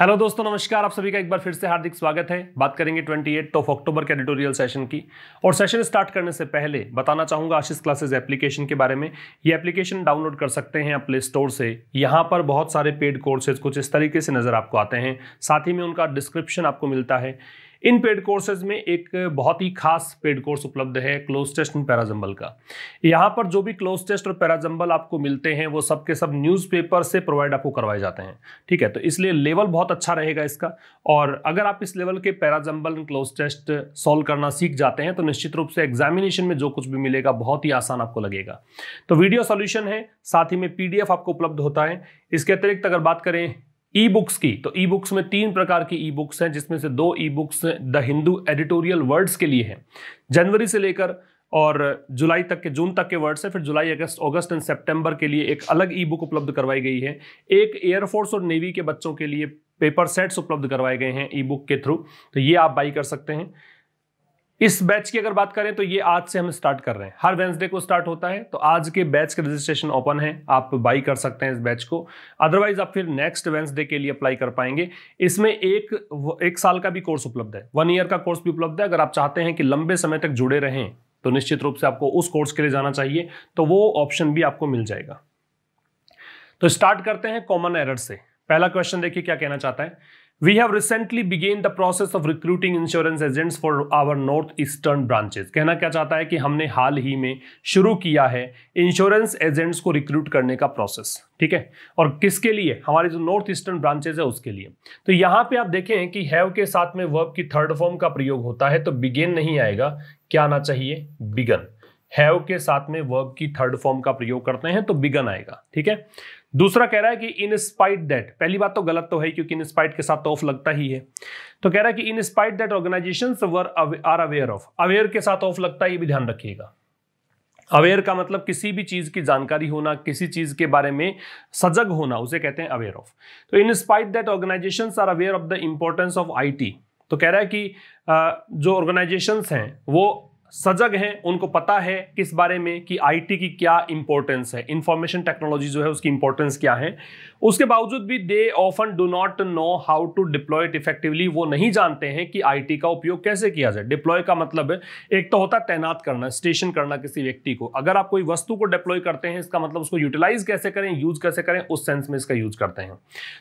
Hello दोस्तों नमस्कार आप सभी का एक बार फिर से हार्दिक स्वागत है बात करेंगे ट्वेंटी एट ऑफ अक्टूबर के एडिटोरियल सेशन की और सेशन स्टार्ट करने से पहले बताना चाहूँगा आशीष क्लासेस एप्लीकेशन के बारे में ये एप्लीकेशन डाउनलोड कर सकते हैं आप प्ले स्टोर से यहाँ पर बहुत सारे पेड कोर्सेज कुछ इस तरीके से नज़र आपको आते हैं साथ ही में उनका डिस्क्रिप्शन आपको मिलता है इन पेड कोर्सेज में एक बहुत ही खास पेड कोर्स उपलब्ध है क्लोज टेस्ट एंड पैराजंबल का यहाँ पर जो भी क्लोज टेस्ट और पैराजंबल आपको मिलते हैं वो सब के सब न्यूज़पेपर से प्रोवाइड आपको करवाए जाते हैं ठीक है तो इसलिए लेवल बहुत अच्छा रहेगा इसका और अगर आप इस लेवल के parajumble and cloze test solve करना सीख जाते हैं तो निश्चित रूप से एग्जामिनेशन में जो कुछ भी मिलेगा बहुत ही आसान आपको लगेगा तो वीडियो सोल्यूशन है साथ ही में पीडीएफ आपको उपलब्ध होता है इसके अतिरिक्त अगर बात करें ई बुक्स की तो ई बुक्स में तीन प्रकार की ई बुक्स हैं जिसमें से दो e books the Hindu editorial words के लिए हैं जनवरी से लेकर और जुलाई तक के जून तक के वर्ड्स है फिर जुलाई अगस्त अगस्त एंड सितंबर के लिए एक अलग ई बुक उपलब्ध करवाई गई है एक एयरफोर्स और नेवी के बच्चों के लिए पेपर सेट्स उपलब्ध करवाए गए हैं ई बुक के थ्रू तो ये आप बाई कर सकते हैं इस बैच की अगर बात करें तो ये आज से हम स्टार्ट कर रहे हैं हर वेंसडे को स्टार्ट होता है तो आज के बैच का रजिस्ट्रेशन ओपन है आप बाई कर सकते हैं इस बैच को अदरवाइज आप फिर नेक्स्ट वेंसडे के लिए अप्लाई कर पाएंगे इसमें एक एक साल का भी कोर्स उपलब्ध है वन ईयर का कोर्स भी उपलब्ध है अगर आप चाहते हैं कि लंबे समय तक जुड़े रहें तो निश्चित रूप से आपको उस कोर्स के लिए जाना चाहिए तो वो ऑप्शन भी आपको मिल जाएगा तो स्टार्ट करते हैं कॉमन एरर से पहला क्वेश्चन देखिए क्या कहना चाहता है We have recently began the process of recruiting insurance agents for our northeastern branches. कहना क्या चाहता है कि हमने हाल ही में शुरू किया है इंश्योरेंस एजेंट्स को रिक्रूट करने का प्रोसेस ठीक है और किसके लिए हमारे जो नॉर्थ ईस्टर्न ब्रांचेज है उसके लिए तो यहाँ पे आप देखें कि हैव के साथ में वर्ब की थर्ड फॉर्म का प्रयोग होता है तो बिगेन नहीं आएगा क्या आना चाहिए बिगन हैव के साथ में वर्ब की थर्ड फॉर्म का प्रयोग करते हैं तो बिगन आएगा ठीक है दूसरा कह रहा है कि इन स्पाइट दैट पहली बात तो गलत तो है क्योंकि इन स्पाइट के साथ तो ऑफ लगता ही है तो कह रहा है कि in spite that organization were are aware of aware के साथ ऑफ लगता है ये भी ध्यान रखिएगा अवेयर का मतलब किसी भी चीज़ की जानकारी होना किसी चीज़ के बारे में सजग होना उसे कहते हैं अवेयर ऑफ तो in spite that organization are aware of the importance of I तो कह रहा है कि जो ऑर्गेनाइजेशंस हैं वो सजग हैं उनको पता है किस बारे में कि आईटी की क्या इंपॉर्टेंस है इंफॉर्मेशन टेक्नोलॉजी जो है उसकी इंपॉर्टेंस क्या है उसके बावजूद भी they often do not know how to deploy it effectively वो नहीं जानते हैं कि आईटी का उपयोग कैसे किया जाए डिप्लॉय का मतलब है एक तो होता है तैनात करना स्टेशन करना किसी व्यक्ति को अगर आप कोई वस्तु को डिप्लॉय करते हैं इसका मतलब उसको यूटिलाइज कैसे करें यूज कैसे करें उस सेंस में इसका यूज करते हैं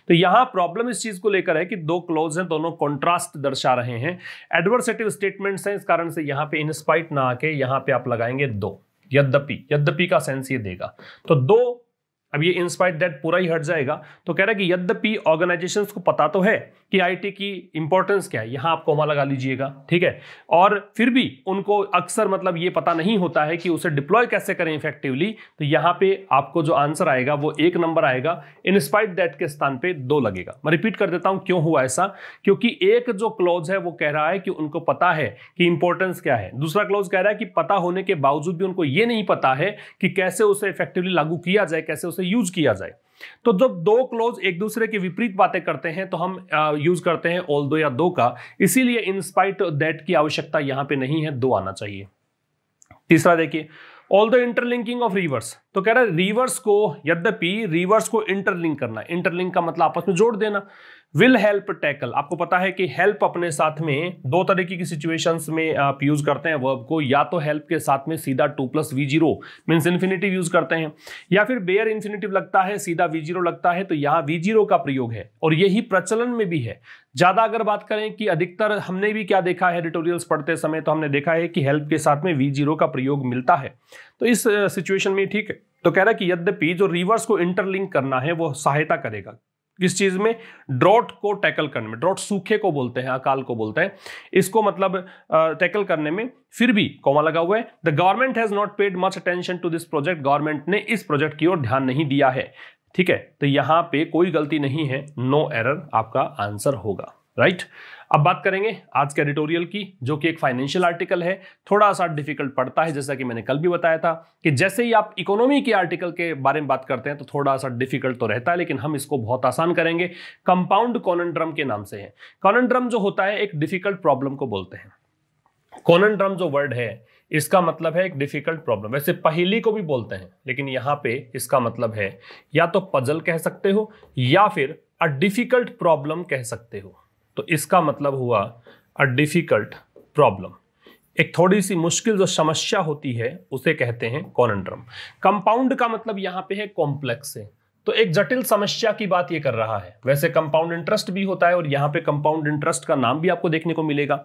तो यहां प्रॉब्लम इस चीज को लेकर है कि दो क्लोज हैं दोनों कॉन्ट्रास्ट दर्शा रहे हैं एडवर्सेटिव स्टेटमेंट्स हैं इस कारण से यहाँ पे इंस्पाइट ना आके यहाँ पे आप लगाएंगे दो यद्यपि यद्यपि का सेंस ये देगा तो दो अब ये इंस्पायर डेट पूरा ही हट जाएगा तो कह रहा है कि यद्यपि ऑर्गेनाइजेशन को पता तो है कि आईटी की इंपॉर्टेंस क्या है यहां आप कोमा लगा लीजिएगा ठीक है और फिर भी उनको अक्सर मतलब ये पता नहीं होता है कि उसे डिप्लॉय कैसे करें इफेक्टिवली तो यहां पे आपको जो आंसर आएगा वो एक नंबर आएगा इंस्पाइट डेट के स्थान पर दो लगेगा मैं रिपीट कर देता हूं क्यों हुआ ऐसा क्योंकि एक जो क्लोज है वो कह रहा है कि उनको पता है कि इंपॉर्टेंस क्या है दूसरा क्लोज कह रहा है कि पता होने के बावजूद भी उनको ये नहीं पता है कि कैसे उसे इफेक्टिवली लागू किया जाए कैसे से यूज किया जाए तो जब दो क्लोज एक दूसरे के विपरीत बातें करते हैं तो हम यूज करते हैं ऑल दो या दो का इसीलिए इंस्पाइट दैट की आवश्यकता यहां पे नहीं है दो आना चाहिए तीसरा देखिए all the interlinking of rivers तो कह रहा है रिवर्स को यद्यपि रिवर्स को इंटरलिंक करना इंटरलिंक का मतलब आपस में जोड़ देना विल हेल्प टैकल आपको पता है कि हेल्प अपने साथ में दो तरीके की सिचुएशंस में आप यूज करते हैं वर्ब को या तो हेल्प के साथ में सीधा to plus V zero means infinitive use करते हैं या फिर बेयर इन्फिनेटिव लगता है सीधा वी जीरो लगता है तो यहाँ वी जीरो का प्रयोग है और यही प्रचलन में भी है ज्यादा अगर बात करें कि अधिकतर हमने भी क्या देखा है एडिटोरियल्स पढ़ते समय तो हमने देखा है कि हेल्प के साथ में वी जीरो का प्रयोग मिलता है तो इस सिचुएशन में ठीक है तो कह रहा है कि यद्यपि जो रिवर्स को इंटरलिंक करना है वो सहायता करेगा किस चीज में ड्रॉट को टैकल करने में ड्रॉट सूखे को बोलते हैं अकाल को बोलते हैं इसको मतलब टैकल करने में फिर भी कौमा लगा हुआ है the government has not paid much attention to this project government ने इस प्रोजेक्ट की ओर ध्यान नहीं दिया है ठीक है तो यहां पे कोई गलती नहीं है नो no एरर आपका आंसर होगा राइट right? अब बात करेंगे आज के एडिटोरियल की जो कि एक फाइनेंशियल आर्टिकल है थोड़ा सा डिफिकल्ट पड़ता है जैसा कि मैंने कल भी बताया था कि जैसे ही आप इकोनॉमी के आर्टिकल के बारे में बात करते हैं तो थोड़ा सा डिफिकल्ट तो रहता है लेकिन हम इसको बहुत आसान करेंगे कंपाउंड कॉनड्रम के नाम से है कॉनड्रम जो होता है एक डिफिकल्ट प्रॉब्लम को बोलते हैं कॉनड्रम जो वर्ड है इसका मतलब है एक डिफिकल्ट प्रॉब्लम वैसे पहेली को भी बोलते हैं लेकिन यहाँ पे इसका मतलब है या तो पजल कह सकते हो या फिर अ डिफिकल्ट प्रॉब्लम कह सकते हो तो इसका मतलब हुआ अ डिफ़िकल्ट प्रॉब्लम एक थोड़ी सी मुश्किल जो समस्या होती है उसे कहते हैं कॉनड्रम कंपाउंड का मतलब यहां पे है कॉम्प्लेक्स है तो एक जटिल समस्या की बात ये कर रहा है वैसे कंपाउंड इंटरेस्ट भी होता है और यहां पे कंपाउंड इंटरेस्ट का नाम भी आपको देखने को मिलेगा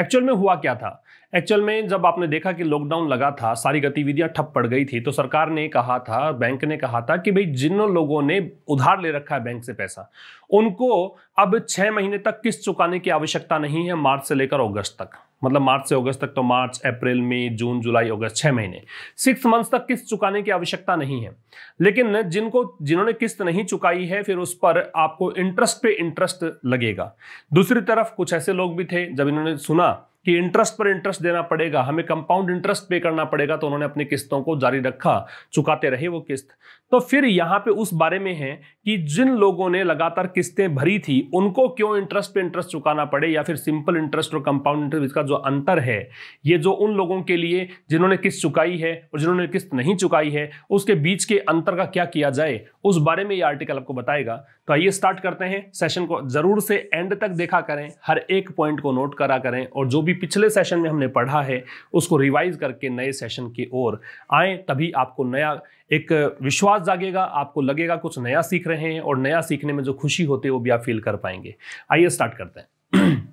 एक्चुअल में हुआ क्या था एक्चुअल में जब आपने देखा कि लॉकडाउन लगा था सारी गतिविधियां ठप पड़ गई थी तो सरकार ने कहा था बैंक ने कहा था कि भाई जिन लोगों ने उधार ले रखा है बैंक से पैसा उनको अब छह महीने तक किस्त चुकाने की आवश्यकता नहीं है मार्च से लेकर अगस्त तक मतलब मार्च से अगस्त तक तो मार्च अप्रैल मई जून जुलाई अगस्त छह महीने सिक्स मंथ्स तक किस्त चुकाने की आवश्यकता नहीं है लेकिन जिनको जिन्होंने किस्त नहीं चुकाई है फिर उस पर आपको इंटरेस्ट पे इंटरेस्ट लगेगा दूसरी तरफ कुछ ऐसे लोग भी थे जब इन्होंने सुना कि इंटरेस्ट पर इंटरेस्ट देना पड़ेगा हमें कंपाउंड इंटरेस्ट पे करना पड़ेगा तो उन्होंने अपनी किस्तों को जारी रखा चुकाते रहे वो किस्त तो फिर यहाँ पे उस बारे में है कि जिन लोगों ने लगातार किस्तें भरी थी उनको क्यों इंटरेस्ट पे इंटरेस्ट चुकाना पड़े या फिर सिंपल इंटरेस्ट और कंपाउंड इंटरेस्ट का जो अंतर है ये जो उन लोगों के लिए जिन्होंने किस्त चुकाई है और जिन्होंने किस्त नहीं चुकाई है उसके बीच के अंतर का क्या किया जाए उस बारे में ये आर्टिकल आपको बताएगा तो आइए स्टार्ट करते हैं सेशन को जरूर से एंड तक देखा करें हर एक पॉइंट को नोट करा करें और जो भी पिछले सेशन में हमने पढ़ा है उसको रिवाइज करके नए सेशन की ओर आए तभी आपको नया एक विश्वास जागेगा आपको लगेगा कुछ नया सीख रहे हैं और नया सीखने में जो खुशी होती है वो भी आप फील कर पाएंगे आइए स्टार्ट करते हैं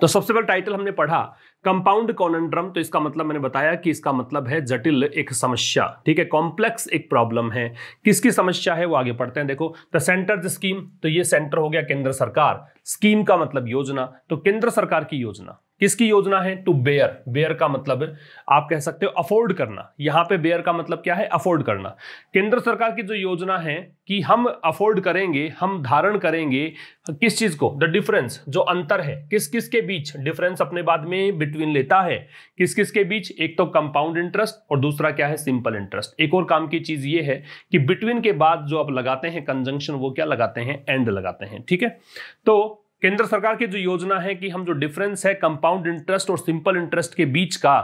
तो सबसे पहले टाइटल हमने पढ़ा कंपाउंड कॉनड्रम तो इसका मतलब मैंने बताया कि इसका मतलब है जटिल एक समस्या ठीक है कॉम्प्लेक्स एक प्रॉब्लम है किसकी समस्या है वो आगे पढ़ते हैं देखो द सेंटर स्कीम तो ये सेंटर हो गया केंद्र सरकार स्कीम का मतलब योजना तो केंद्र सरकार की योजना किसकी योजना है टू बेयर बेयर का मतलब आप कह सकते हो अफोर्ड करना यहां पे बेयर का मतलब क्या है अफोर्ड करना केंद्र सरकार की जो योजना है कि हम अफोर्ड करेंगे हम धारण करेंगे किस चीज को द डिफरेंस जो अंतर है किस किस के बीच डिफरेंस अपने बाद में बिटवीन लेता है किस किस के बीच एक तो कंपाउंड इंटरेस्ट और दूसरा क्या है सिंपल इंटरेस्ट एक और काम की चीज ये है कि बिटवीन के बाद जो आप लगाते हैं कंजंक्शन वो क्या लगाते हैं एंड लगाते हैं ठीक है तो केंद्र सरकार की जो योजना है कि हम जो डिफरेंस है कंपाउंड इंटरेस्ट और सिंपल इंटरेस्ट के बीच का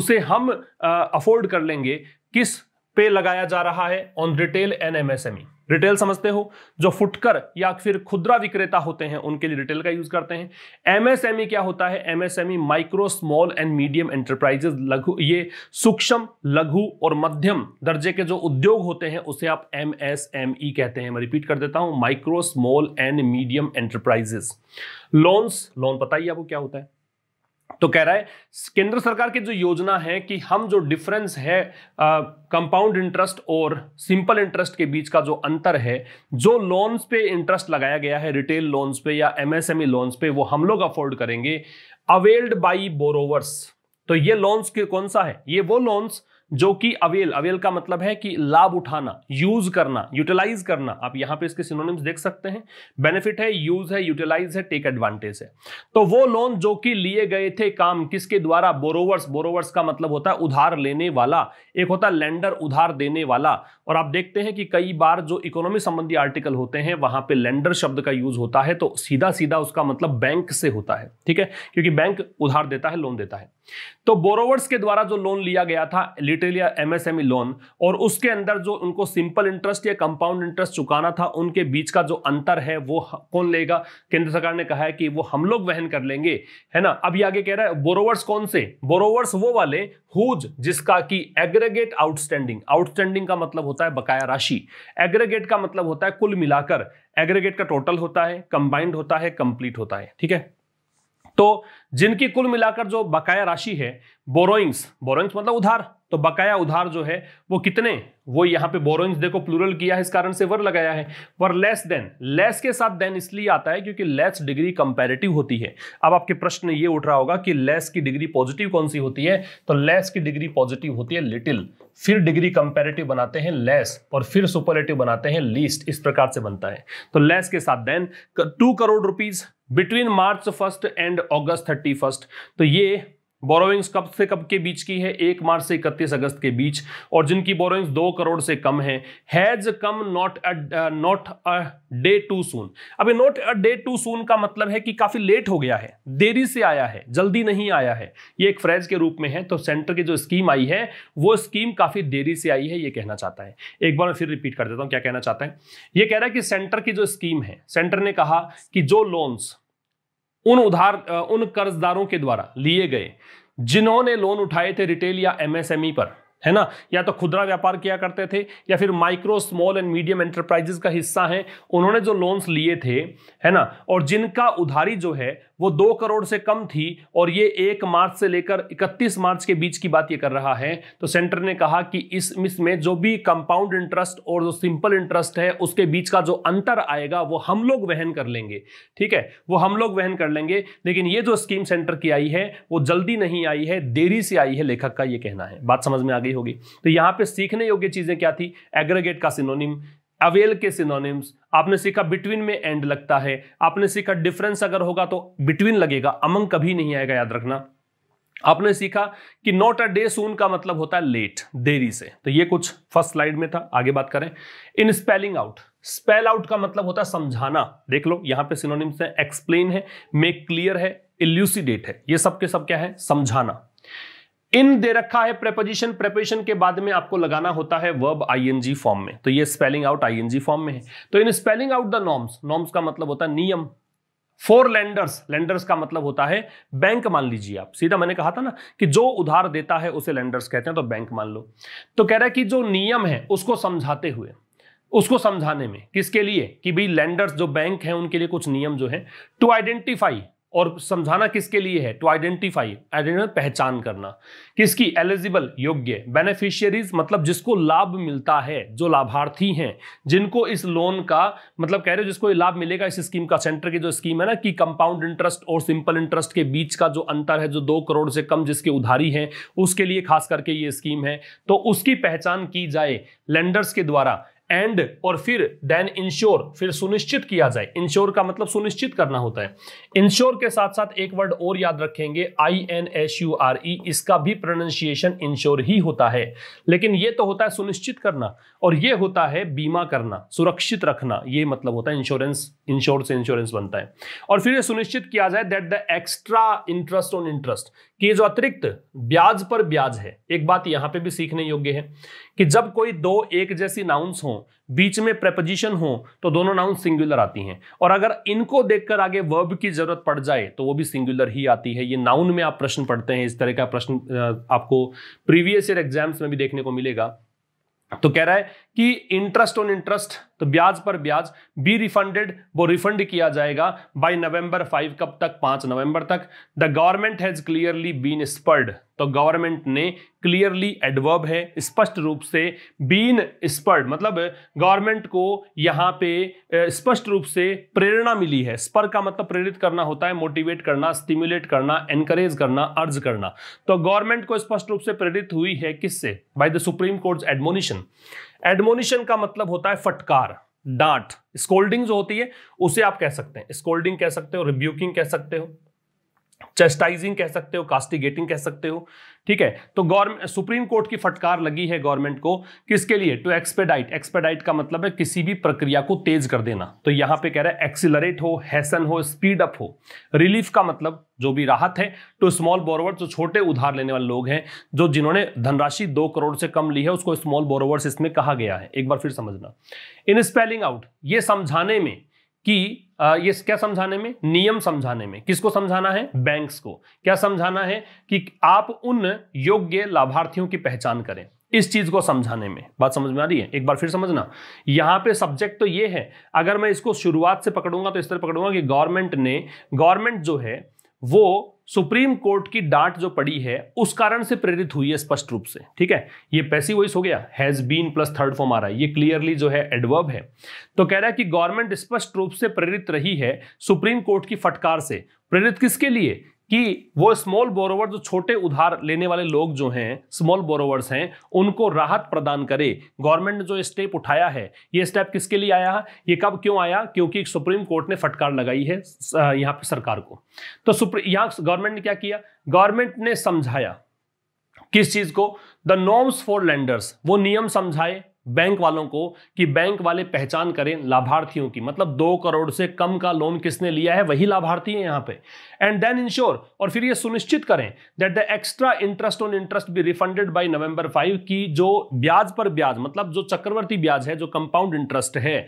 उसे हम अफोर्ड कर लेंगे किस पे लगाया जा रहा है on retail and MSME retail समझते हो जो फुटकर या फिर खुदरा विक्रेता होते हैं उनके लिए रिटेल का यूज करते हैं एमएसएमई e क्या होता है MSME micro small and medium enterprises लघु ये सूक्ष्म लघु और मध्यम दर्जे के जो उद्योग होते हैं उसे आप एमएसएमई e कहते हैं मैं रिपीट कर देता हूं micro small and medium enterprises loans loan पता ही आपको क्या होता है तो कह रहा है केंद्र सरकार की जो योजना है कि हम जो डिफरेंस है कंपाउंड इंटरेस्ट और सिंपल इंटरेस्ट के बीच का जो अंतर है जो लोन्स पे इंटरेस्ट लगाया गया है रिटेल लोन्स पे या एमएसएमई लोन्स e पे वो हम लोग अफोर्ड करेंगे अवेल्ड बाई बोरोवर्स तो ये लोन्स के कौन सा है ये वो लोन्स जो कि अवेल अवेल का मतलब है कि लाभ उठाना यूज करना यूटिलाइज करना आप यहां पे इसके सिनोनिम्स देख सकते हैं बेनिफिट है यूज है यूटिलाइज है टेक एडवांटेज है तो वो लोन जो कि लिए गए थे काम किसके द्वारा बोरोवर्स बोरोवर्स का मतलब होता है उधार लेने वाला एक होता है लेंडर उधार देने वाला और आप देखते हैं कि कई बार जो इकोनॉमी संबंधी आर्टिकल होते हैं वहां पे लेंडर शब्द का यूज होता है तो सीधा सीधा उसका मतलब बैंक से होता है ठीक है क्योंकि बैंक उधार देता है लोन देता है तो बोरोवर्स के द्वारा जो लोन लिया गया था लिटिल या एमएसएमई लोन e और उसके अंदर जो उनको सिंपल इंटरेस्ट या कंपाउंड इंटरेस्ट चुकाना था उनके बीच का जो अंतर है वो कौन लेगा केंद्र सरकार ने कहा है कि वो हम लोग वहन कर लेंगे है ना अब ये आगे कह रहा है बोरोवर्स कौन से बोरोवर्स वो वाले हुज जिसका कि एग्रेगेट आउटस्टैंडिंग आउटस्टैंडिंग का मतलब होता है बकाया राशि एग्रेगेट का मतलब होता है कुल मिलाकर एग्रेगेट का टोटल होता है कंबाइंड होता है कंप्लीट होता है ठीक है तो जिनकी कुल मिलाकर जो बकाया राशि है बोरोइंग्स बोरोइंग्स मतलब उधार तो बकाया उधार जो है वो कितने वो यहां पे बोरोइंग्स देखो प्लूरल किया है इस कारण से वर लगाया है वर लेस देन लेस के साथ देन इसलिए आता है क्योंकि लेस डिग्री कंपेरेटिव होती है अब आपके प्रश्न ये उठ रहा होगा कि लेस की डिग्री पॉजिटिव कौन सी होती है तो लेस की डिग्री पॉजिटिव होती है लिटिल फिर डिग्री कंपेरेटिव बनाते हैं लेस और फिर सुपरलेटिव बनाते हैं लीस्ट इस प्रकार से बनता है तो लेस के साथ than two crore rupees between March first and August thirty first तो ये बोरोइंग्स कब से कब के बीच की है एक मार्च से इकतीस अगस्त के बीच और जिनकी बोरोइंग्स दो करोड़ से कम है has come not not a day too soon अभी not a day too soon का मतलब है कि काफी लेट हो गया है देरी से आया है जल्दी नहीं आया है ये एक फ्रेज के रूप में है तो सेंटर की जो स्कीम आई है वो स्कीम काफी देरी से आई है ये कहना चाहता है एक बार मैं फिर रिपीट कर देता हूँ क्या कहना चाहता है ये कह रहा है कि सेंटर की जो स्कीम है सेंटर ने कहा कि जो लोन्स उन उधार उन कर्जदारों के द्वारा लिए गए जिन्होंने लोन उठाए थे रिटेल या एमएसएमई e पर है ना या तो खुदरा व्यापार किया करते थे या फिर micro small and medium enterprises का हिस्सा हैं उन्होंने जो लोन्स लिए थे है ना और जिनका उधारी जो है वो दो करोड़ से कम थी और ये एक मार्च से लेकर 31 मार्च के बीच की बात ये कर रहा है तो सेंटर ने कहा कि इस में जो भी कंपाउंड इंटरेस्ट और जो सिंपल इंटरेस्ट है उसके बीच का जो अंतर आएगा वो हम लोग वहन कर लेंगे ठीक है वो हम लोग वहन कर लेंगे लेकिन ये जो स्कीम सेंटर की आई है वो जल्दी नहीं आई है देरी से आई है लेखक का ये कहना है बात समझ में आ गई होगी तो यहाँ पे सीखने योग्य चीजें क्या थी एग्रीगेट का सिनोनिम अवेल के सिनोनिम्स आपने सीखा बिटवीन में एंड लगता है आपने सीखा डिफरेंस अगर होगा तो बिटवीन लगेगा अमंग कभी नहीं आएगा याद रखना आपने सीखा कि नॉट अ डे सून का मतलब होता है लेट देरी से तो ये कुछ फर्स्ट स्लाइड में था आगे बात करें in spelling out spell out का मतलब होता है समझाना देख लो यहां पे सिनोनिम्स है एक्सप्लेन है मेक क्लियर है इल्यूसिडेट है ये सब के सब क्या है समझाना इन दे रखा है प्रेपोजिशन प्रेपोजिशन के बाद में आपको लगाना होता है वर्ब आईएनजी फॉर्म में तो ये स्पेलिंग आउट आईएनजी फॉर्म में है तो in spelling out the norms norms का मतलब होता है नियम फोर लैंडर्स लैंडर्स का मतलब होता है बैंक मान लीजिए आप सीधा मैंने कहा था ना कि जो उधार देता है उसे लैंडर्स कहते हैं तो बैंक मान लो तो कह रहा है कि जो नियम है उसको समझाते हुए उसको समझाने में किसके लिए कि भाई लैंडर्स जो बैंक हैं उनके लिए कुछ नियम जो है टू आइडेंटिफाई और समझाना किसके लिए है टू आइडेंटिफाई आइडेंटिफाई पहचान करना किसकी एलिजिबल योग्य बेनिफिशियरीज मतलब जिसको लाभ मिलता है जो लाभार्थी हैं जिनको इस लोन का मतलब कह रहे हो जिसको लाभ मिलेगा इस स्कीम का सेंटर की जो स्कीम है ना कि कंपाउंड इंटरेस्ट और सिंपल इंटरेस्ट के बीच का जो अंतर है जो दो करोड़ से कम जिसके उधारी हैं उसके लिए खास करके ये स्कीम है तो उसकी पहचान की जाए लेंडर्स के द्वारा एंड और फिर देन इंश्योर फिर सुनिश्चित किया जाए इंश्योर का मतलब सुनिश्चित करना होता है इंश्योर के साथ साथ एक वर्ड और याद रखेंगे I N S U R E इसका भी प्रोनाउंसिएशन इंश्योर ही होता है लेकिन ये तो होता है सुनिश्चित करना और ये होता है बीमा करना सुरक्षित रखना ये मतलब होता है इंश्योरेंस इंश्योर से इंश्योरेंस बनता है और फिर यह सुनिश्चित किया जाए that the extra interest on interest कि जो अतिरिक्त ब्याज पर ब्याज है एक बात यहां पे भी सीखने योग्य है कि जब कोई दो एक जैसी नाउंस हो बीच में प्रपोजिशन हो तो दोनों नाउंस सिंगुलर आती हैं और अगर इनको देखकर आगे वर्ब की जरूरत पड़ जाए तो वो भी सिंगुलर ही आती है ये नाउन में आप प्रश्न पढ़ते हैं इस तरह का प्रश्न आपको प्रीवियस ईयर एग्जाम्स में भी देखने को मिलेगा तो कह रहा है कि इंटरेस्ट ऑन इंटरेस्ट तो ब्याज पर ब्याज बी रिफंडेड वो रिफंड किया जाएगा बाय नवंबर फाइव कब तक पांच नवंबर तक the government has clearly been spurred तो गवर्नमेंट ने क्लियरली एडवर्ब है स्पष्ट रूप से बीन स्पर्ड मतलब गवर्नमेंट को यहां पे स्पष्ट रूप से प्रेरणा मिली है स्पर का मतलब प्रेरित करना होता है मोटिवेट करना स्टिम्युलेट करना एनकरेज करना अर्ज करना तो गवर्नमेंट को स्पष्ट रूप से प्रेरित हुई है किससे by the supreme court admonition admonition का मतलब होता है फटकार डांट स्कोल्डिंग जो होती है उसे आप कह सकते हैं स्कोल्डिंग कह सकते हो रिब्यूकिंग कह सकते हो चेस्टाइजिंग कह सकते हो कास्टिगेटिंग कह सकते हो ठीक है तो गवर्नमेंट सुप्रीम कोर्ट की फटकार लगी है गवर्नमेंट को किसके लिए टू एक्सपेडाइट एक्सपेडाइट का मतलब है किसी भी प्रक्रिया को तेज कर देना तो यहां पे कह रहा है एक्सिलरेट हो हैसन हो स्पीड अप हो रिलीफ का मतलब जो भी राहत है टू स्मॉल बोरोवर जो छोटे उधार लेने वाले लोग हैं जो जिन्होंने धनराशि दो करोड़ से कम ली है उसको स्मॉल बोरोवर्स इसमें कहा गया है एक बार फिर समझना इन स्पेलिंग आउट ये समझाने में कि ये क्या समझाने में नियम समझाने में किसको समझाना है बैंक्स को क्या समझाना है कि आप उन योग्य लाभार्थियों की पहचान करें इस चीज को समझाने में बात समझ में आ रही है एक बार फिर समझना यहां पे सब्जेक्ट तो ये है अगर मैं इसको शुरुआत से पकड़ूंगा तो इस तरह पकड़ूंगा कि गवर्नमेंट ने गवर्नमेंट जो है वो सुप्रीम कोर्ट की डांट जो पड़ी है उस कारण से प्रेरित हुई है स्पष्ट रूप से ठीक है ये पैसिव वॉइस हो गया has been plus third form आ रहा है ये क्लियरली जो है एडवर्ब है तो कह रहा है कि गवर्नमेंट स्पष्ट रूप से प्रेरित रही है सुप्रीम कोर्ट की फटकार से प्रेरित किसके लिए कि वो स्मॉल बोरोवर जो छोटे उधार लेने वाले लोग जो हैं स्मॉल बोरोवर्स हैं उनको राहत प्रदान करे गवर्नमेंट ने जो स्टेप उठाया है ये स्टेप किसके लिए आया है ये कब क्यों आया क्योंकि सुप्रीम कोर्ट ने फटकार लगाई है यहाँ पे सरकार को तो सुप्री यहाँ गवर्नमेंट ने क्या किया गवर्नमेंट ने समझाया किस चीज को द नॉर्म्स फॉर लैंडर्स वो नियम समझाए बैंक वालों को कि बैंक वाले पहचान करें लाभार्थियों की मतलब दो करोड़ से कम का लोन किसने लिया है वही लाभार्थी है यहां पे एंड देन इंश्योर और फिर ये सुनिश्चित करें that the extra interest on interest be refunded by November five की जो ब्याज पर ब्याज मतलब जो चक्रवर्ती ब्याज है जो कंपाउंड इंटरेस्ट है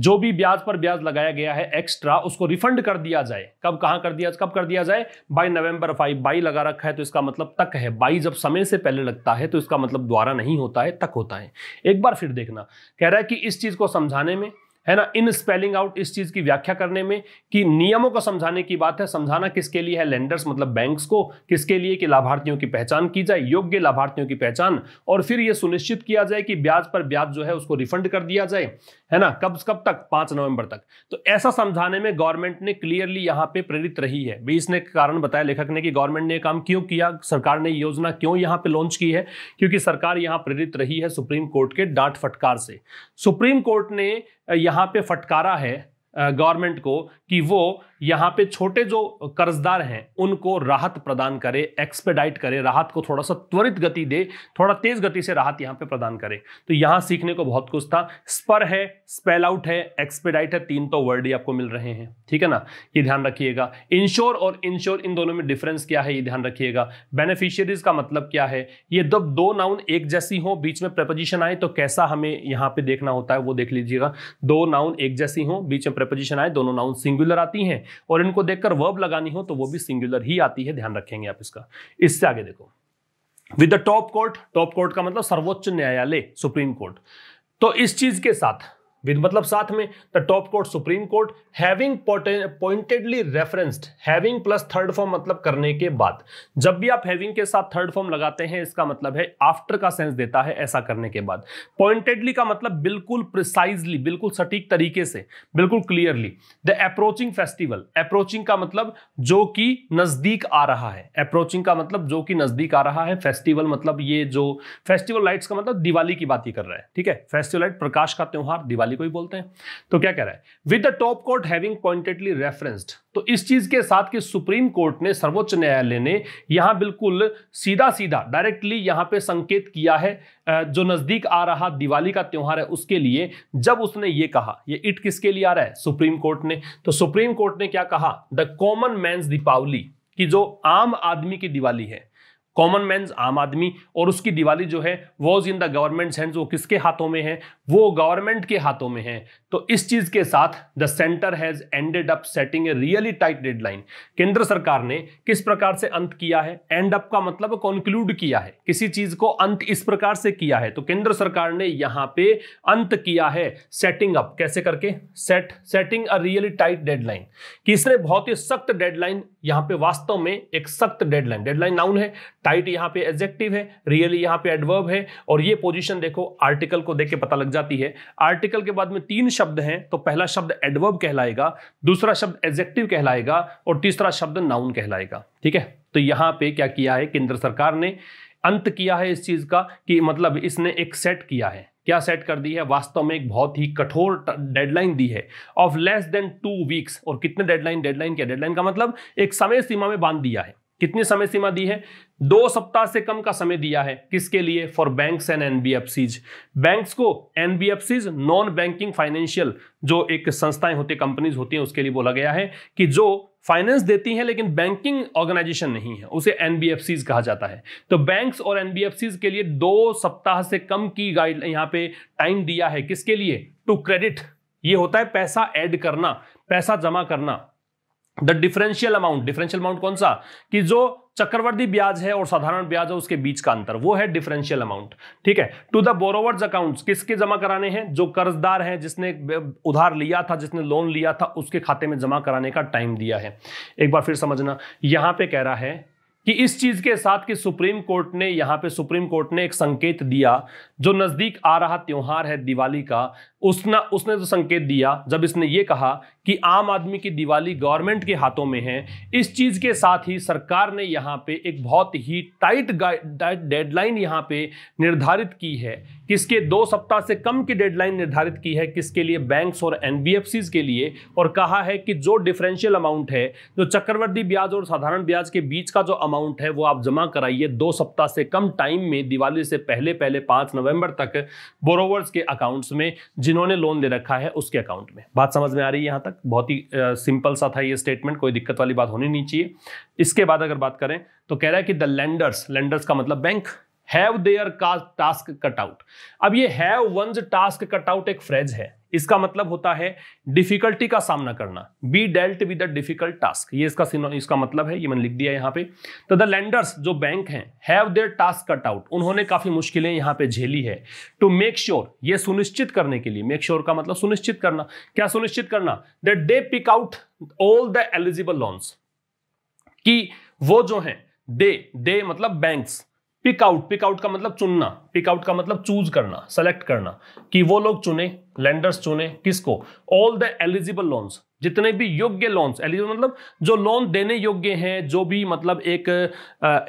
जो भी ब्याज पर ब्याज लगाया गया है एक्स्ट्रा उसको रिफंड कर दिया जाए कब कहाँ कर दिया कब कर दिया जाए बाई नवंबर फाइव बाई लगा रखा है तो इसका मतलब तक है बाई जब समय से पहले लगता है तो इसका मतलब द्वारा नहीं होता है तक होता है एक बार फिर देखना कह रहा है कि इस चीज़ को समझाने में है ना इन स्पेलिंग आउट इस चीज की व्याख्या करने में कि नियमों को समझाने की बात है समझाना किसके लिए है लेंडर्स मतलब बैंक्स को किसके लिए कि लाभार्थियों की पहचान की जाए योग्य लाभार्थियों की पहचान और फिर यह सुनिश्चित किया जाए कि ब्याज पर ब्याज जो है उसको रिफंड कर दिया जाए है ना कब कब तक पांच नवंबर तक तो ऐसा समझाने में गवर्नमेंट ने क्लियरली यहां पे प्रेरित रही है भी इसने कारण बताया लेखक ने कि गवर्नमेंट ने काम क्यों किया सरकार ने योजना क्यों यहां पे लॉन्च की है क्योंकि सरकार यहां प्रेरित रही है सुप्रीम कोर्ट के डांट फटकार से सुप्रीम कोर्ट ने यहाँ पे फटकारा है गवर्नमेंट को कि वो यहाँ पे छोटे जो कर्जदार हैं उनको राहत प्रदान करे एक्सपेडाइट करे राहत को थोड़ा सा त्वरित गति दे थोड़ा तेज गति से राहत यहाँ पे प्रदान करे तो यहाँ सीखने को बहुत कुछ था स्पर है स्पेल आउट है एक्सपेडाइट है तीन तो वर्ड ही आपको मिल रहे हैं ठीक है ना ये ध्यान रखिएगा इंश्योर और इंश्योर इन दोनों में डिफरेंस क्या है ये ध्यान रखिएगा बेनिफिशियरीज का मतलब क्या है ये जब दो नाउन एक जैसी हो बीच में प्रपोजिशन आए तो कैसा हमें यहाँ पे देखना होता है वो देख लीजिएगा दो नाउन एक जैसी हो बीच में प्रपोजिशन आए दोनों नाउन सिंगुलर आती हैं और इनको देखकर वर्ब लगानी हो तो वो भी सिंगुलर ही आती है ध्यान रखेंगे आप इसका इससे आगे देखो with the top court top court का मतलब सर्वोच्च न्यायालय सुप्रीम कोर्ट तो इस चीज के साथ विद मतलब साथ में the top court supreme court having pointedly referenced having plus third form मतलब करने के बाद जब भी आप हैविंग के साथ थर्ड फॉर्म लगाते हैं इसका मतलब है आफ्टर का सेंस देता है ऐसा करने के बाद पॉइंटेडली का मतलब बिल्कुल प्रिसाइजली बिल्कुल सटीक तरीके से बिल्कुल clearly the approaching festival approaching का मतलब जो कि नजदीक आ रहा है अप्रोचिंग का मतलब जो कि नजदीक आ रहा है फेस्टिवल मतलब ये जो फेस्टिवल लाइट्स का मतलब दिवाली की बात ही कर रहा है ठीक है फेस्टिवल लाइट प्रकाश का त्यौहार दिवाली को ही बोलते हैं तो क्या कह रहा है with the top court having pointedly referenced तो इस चीज के साथ कि सुप्रीम कोर्ट ने सर्वोच्च न्यायालय ने यहां बिल्कुल सीधा सीधा डायरेक्टली यहां पे संकेत किया है जो नजदीक आ रहा दिवाली का त्यौहार है उसके लिए जब उसने ये कहा ये इट किसके लिए आ रहा है सुप्रीम कोर्ट ने तो सुप्रीम कोर्ट ने क्या कहा द कॉमन मैं दीपावली की जो आम आदमी की दिवाली है कॉमन मैन आम आदमी और उसकी दिवाली जो है was in the government hands वो किसके हाथों में है वो गवर्नमेंट के हाथों में है तो इस चीज के साथ the centre has ended up setting a really tight deadline केंद्र सरकार ने किस प्रकार से अंत किया है एंड अप का मतलब कंक्लूड किया है किसी चीज को अंत इस प्रकार से किया है तो केंद्र सरकार ने यहां पे अंत किया है सेटिंग अप कैसे करके set setting a really tight deadline किसने बहुत ही सख्त डेडलाइन यहां पे वास्तव में एक सख्त डेडलाइन डेडलाइन नाउन है टाइट यहां पे एडजेक्टिव है रियली यहां पे एडवर्ब है और ये पोजीशन देखो आर्टिकल को देख के पता लग जाती है आर्टिकल के बाद में तीन शब्द हैं तो पहला शब्द एडवर्ब कहलाएगा दूसरा शब्द एडजेक्टिव कहलाएगा और तीसरा शब्द नाउन कहलाएगा ठीक है तो यहां पर क्या किया है केंद्र सरकार ने अंत किया है इस चीज का कि मतलब इसने एक सेट किया है क्या सेट कर दी है वास्तव में एक बहुत ही कठोर डेडलाइन दी है of less than two weeks और कितने डेडलाइन डेडलाइन क्या डेडलाइन का मतलब एक समय सीमा में बांध दिया है कितनी समय सीमा दी है दो सप्ताह से कम का समय दिया है किसके लिए for banks and NBFCs banks को एनबीएफसीज नॉन बैंकिंग फाइनेंशियल जो एक संस्थाएं होती कंपनीज होती हैं उसके लिए बोला गया है कि जो फाइनेंस देती हैं लेकिन बैंकिंग ऑर्गेनाइजेशन नहीं है उसे एनबीएफसीज कहा जाता है तो बैंक्स और एनबीएफसी के लिए दो सप्ताह से कम की गाइड यहाँ पे टाइम दिया है किसके लिए टू क्रेडिट ये होता है पैसा ऐड करना पैसा जमा करना the differential amount differential amount कौन सा कि जो चक्रवर्ती ब्याज है और साधारण ब्याज है उसके बीच का अंतर वो है डिफरेंशियल अमाउंट ठीक है टू द बोरोवर्स अकाउंट्स किसके जमा कराने हैं जो कर्जदार हैं जिसने उधार लिया था जिसने लोन लिया था उसके खाते में जमा कराने का टाइम दिया है एक बार फिर समझना यहां पे कह रहा है कि इस चीज के साथ कि सुप्रीम कोर्ट ने यहाँ पे सुप्रीम कोर्ट ने एक संकेत दिया जो नजदीक आ रहा त्योहार है दिवाली का उसने उसने तो संकेत दिया जब इसने ये कहा कि आम आदमी की दिवाली गवर्नमेंट के हाथों में है इस चीज़ के साथ ही सरकार ने यहाँ पे एक बहुत ही टाइट डेडलाइन यहाँ पे निर्धारित की है किसके दो सप्ताह से कम की डेडलाइन निर्धारित की है किसके लिए बैंक्स और एन के लिए और कहा है कि जो डिफरेंशियल अमाउंट है जो चक्रवर्ती ब्याज और साधारण ब्याज के बीच का जो अमाउंट है वो आप जमा कराइए दो सप्ताह से कम टाइम में दिवाली से पहले पहले पाँच नवंबर तक बोरोवर्स के अकाउंट्स में जिन्होंने लोन ले रखा है उसके अकाउंट में बात समझ में आ रही है यहाँ तक तक बहुत ही सिंपल सा था ये स्टेटमेंट कोई दिक्कत वाली बात होनी नहीं चाहिए इसके बाद अगर बात करें तो कह रहा है कि द लेंडर्स लेंडर्स का मतलब bank have their task cut out अब ये have one's task cut out एक फ्रेज है इसका मतलब होता है डिफिकल्टी का सामना करना be dealt with the difficult task ये इसका इसका मतलब है ये मैंने लिख दिया यहाँ पे तो द लैंडर्स जो बैंक हैं have their task cut out उन्होंने काफी मुश्किलें यहाँ पे झेली है टू मेक श्योर ये सुनिश्चित करने के लिए मेक श्योर sure का मतलब सुनिश्चित करना क्या सुनिश्चित करना that they pick out all the eligible loans कि वो जो है दे दे मतलब banks pick out pick out का मतलब चुनना पिक आउट का मतलब चूज करना सेलेक्ट करना कि वो लोग चुने लेंडर्स चुने किसको ऑल द एलिजिबल लोन्स जितने भी योग्य लोन्स एलिजिबल मतलब जो लोन देने योग्य हैं जो भी मतलब एक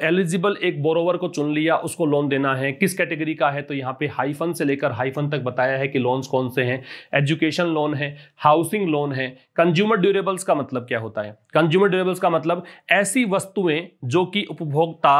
एलिजिबल एक बोरोवर को चुन लिया उसको लोन देना है किस कैटेगरी का है तो यहाँ पे हाइफन से लेकर हाइफन तक बताया है कि लोन्स कौन से हैं एजुकेशन लोन है हाउसिंग लोन है कंज्यूमर ड्यूरेबल्स का मतलब क्या होता है कंज्यूमर ड्यूरेबल्स का मतलब ऐसी वस्तुएं जो कि उपभोक्ता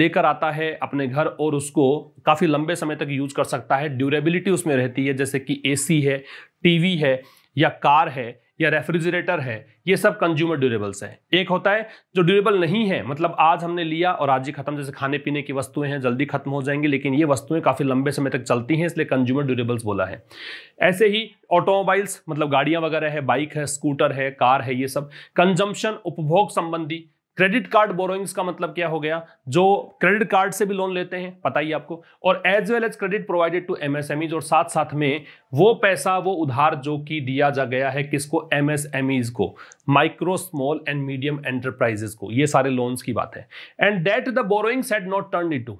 लेकर आता है अपने घर और उसको काफ़ी लंबे समय तक यूज कर सकता है ड्यूरेबिलिटी उसमें रहती है जैसे कि ए है टी है या कार है या रेफ्रिजरेटर है ये सब कंज्यूमर ड्यूरेबल्स हैं एक होता है जो ड्यूरेबल नहीं है मतलब आज हमने लिया और आज ही खत्म जैसे खाने पीने की वस्तुएं हैं जल्दी खत्म हो जाएंगी लेकिन ये वस्तुएं काफ़ी लंबे समय तक चलती हैं इसलिए कंज्यूमर ड्यूरेबल्स बोला है ऐसे ही ऑटोमोबाइल्स मतलब गाड़ियाँ वगैरह है बाइक है स्कूटर है कार है ये सब कंजम्पशन उपभोग संबंधी क्रेडिट कार्ड बोरोइंग्स का मतलब क्या हो गया जो क्रेडिट कार्ड से भी लोन लेते हैं पता ही आपको और as well as credit provided to MSMEs और साथ साथ में वो पैसा वो उधार जो कि दिया जा गया है किसको एमएसएमईज को micro small and medium enterprises को ये सारे लोन्स की बात है and that the borrowings had not turn into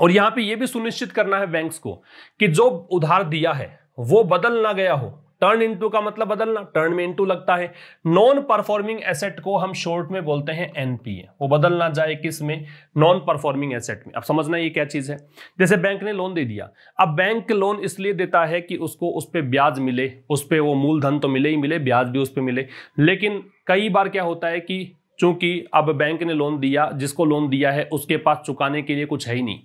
और यहां पे ये भी सुनिश्चित करना है बैंक्स को कि जो उधार दिया है वो बदल ना गया हो टर्न इनटू का मतलब बदलना टर्न में इनटू लगता है नॉन परफॉर्मिंग एसेट को हम शॉर्ट में बोलते हैं एनपीए वो बदल ना जाए किस में नॉन परफॉर्मिंग एसेट में अब समझना ये क्या चीज है जैसे बैंक ने लोन दे दिया अब बैंक लोन इसलिए देता है कि उसको उस पर ब्याज मिले उस पर वो मूलधन तो मिले ही मिले ब्याज भी उस पर मिले लेकिन कई बार क्या होता है कि चूंकि अब बैंक ने लोन दिया जिसको लोन दिया है उसके पास चुकाने के लिए कुछ है ही नहीं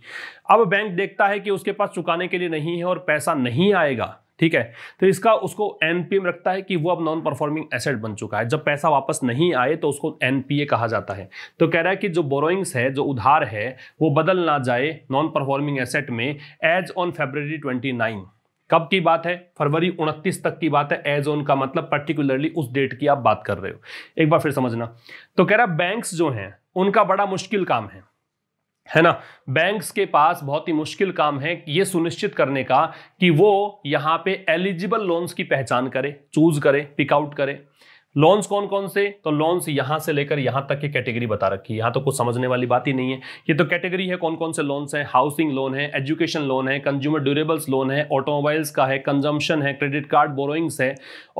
अब बैंक देखता है कि उसके पास चुकाने के लिए नहीं है और पैसा नहीं आएगा ठीक है तो इसका उसको एनपीएम रखता है कि वो अब नॉन परफॉर्मिंग एसेट बन चुका है जब पैसा वापस नहीं आए तो उसको एनपीए कहा जाता है तो कह रहा है कि जो बोरोइंग्स है जो उधार है वो बदल ना जाए नॉन परफॉर्मिंग एसेट में as on February twenty nine कब की बात है फरवरी उनतीस तक की बात है एज ऑन का मतलब पर्टिकुलरली उस डेट की आप बात कर रहे हो एक बार फिर समझना तो कह रहा है बैंक्स जो हैं उनका बड़ा मुश्किल काम है है ना बैंक्स के पास बहुत ही मुश्किल काम है ये सुनिश्चित करने का कि वो यहाँ पे एलिजिबल लोन्स की पहचान करे चूज करे पिकआउट करे लॉन्स कौन कौन से तो लॉन्स यहां से लेकर यहां तक की कैटेगरी बता रखी है यहां तो कुछ समझने वाली बात ही नहीं है ये तो कैटेगरी है कौन कौन से लोन्स हैं हाउसिंग लोन है एजुकेशन लोन है कंज्यूमर ड्यूरेबल्स लोन है ऑटोमोबाइल्स का है कंजम्पशन है क्रेडिट कार्ड बोरोइंग्स है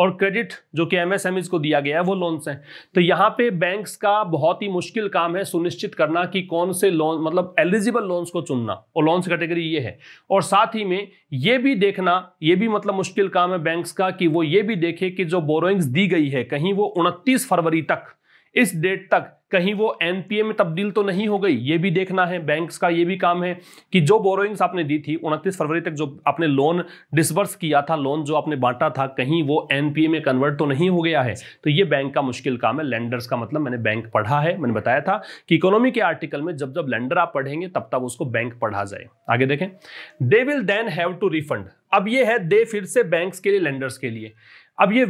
और क्रेडिट जो कि एम को दिया गया है वो लोन्स हैं तो यहाँ पे बैंक्स का बहुत ही मुश्किल काम है सुनिश्चित करना कि कौन से लोन मतलब एलिजिबल लोन्स को चुनना और लोन्स कैटेगरी ये है और साथ ही में ये भी देखना ये भी मतलब मुश्किल काम है बैंक का कि वो ये भी देखे कि जो बोरोइंग्स दी गई है कहीं कहीं वो उनतीस फरवरी तक इस डेट तक कहीं वो एनपीए में तब्दील तो नहीं हो गई ये भी देखना है बैंक्स का ये भी काम है कि जो बोरोइंग्स आपने दी थी 29 फरवरी तक जो आपने लोन डिसबर्स किया था लोन जो आपने बांटा था कहीं वो एनपीए में कन्वर्ट तो नहीं हो गया है तो ये बैंक का मुश्किल काम है लेंडर्स का मतलब मैंने बैंक पढ़ा है मैंने बताया था कि इकोनॉमी के आर्टिकल में जब जब लेंडर आप पढ़ेंगे तब तब उसको बैंक पढ़ा जाए आगे देखें they will then have to refund अब ये है दे फिर से बैंक्स के लिए लेंडर्स के लिए अब ये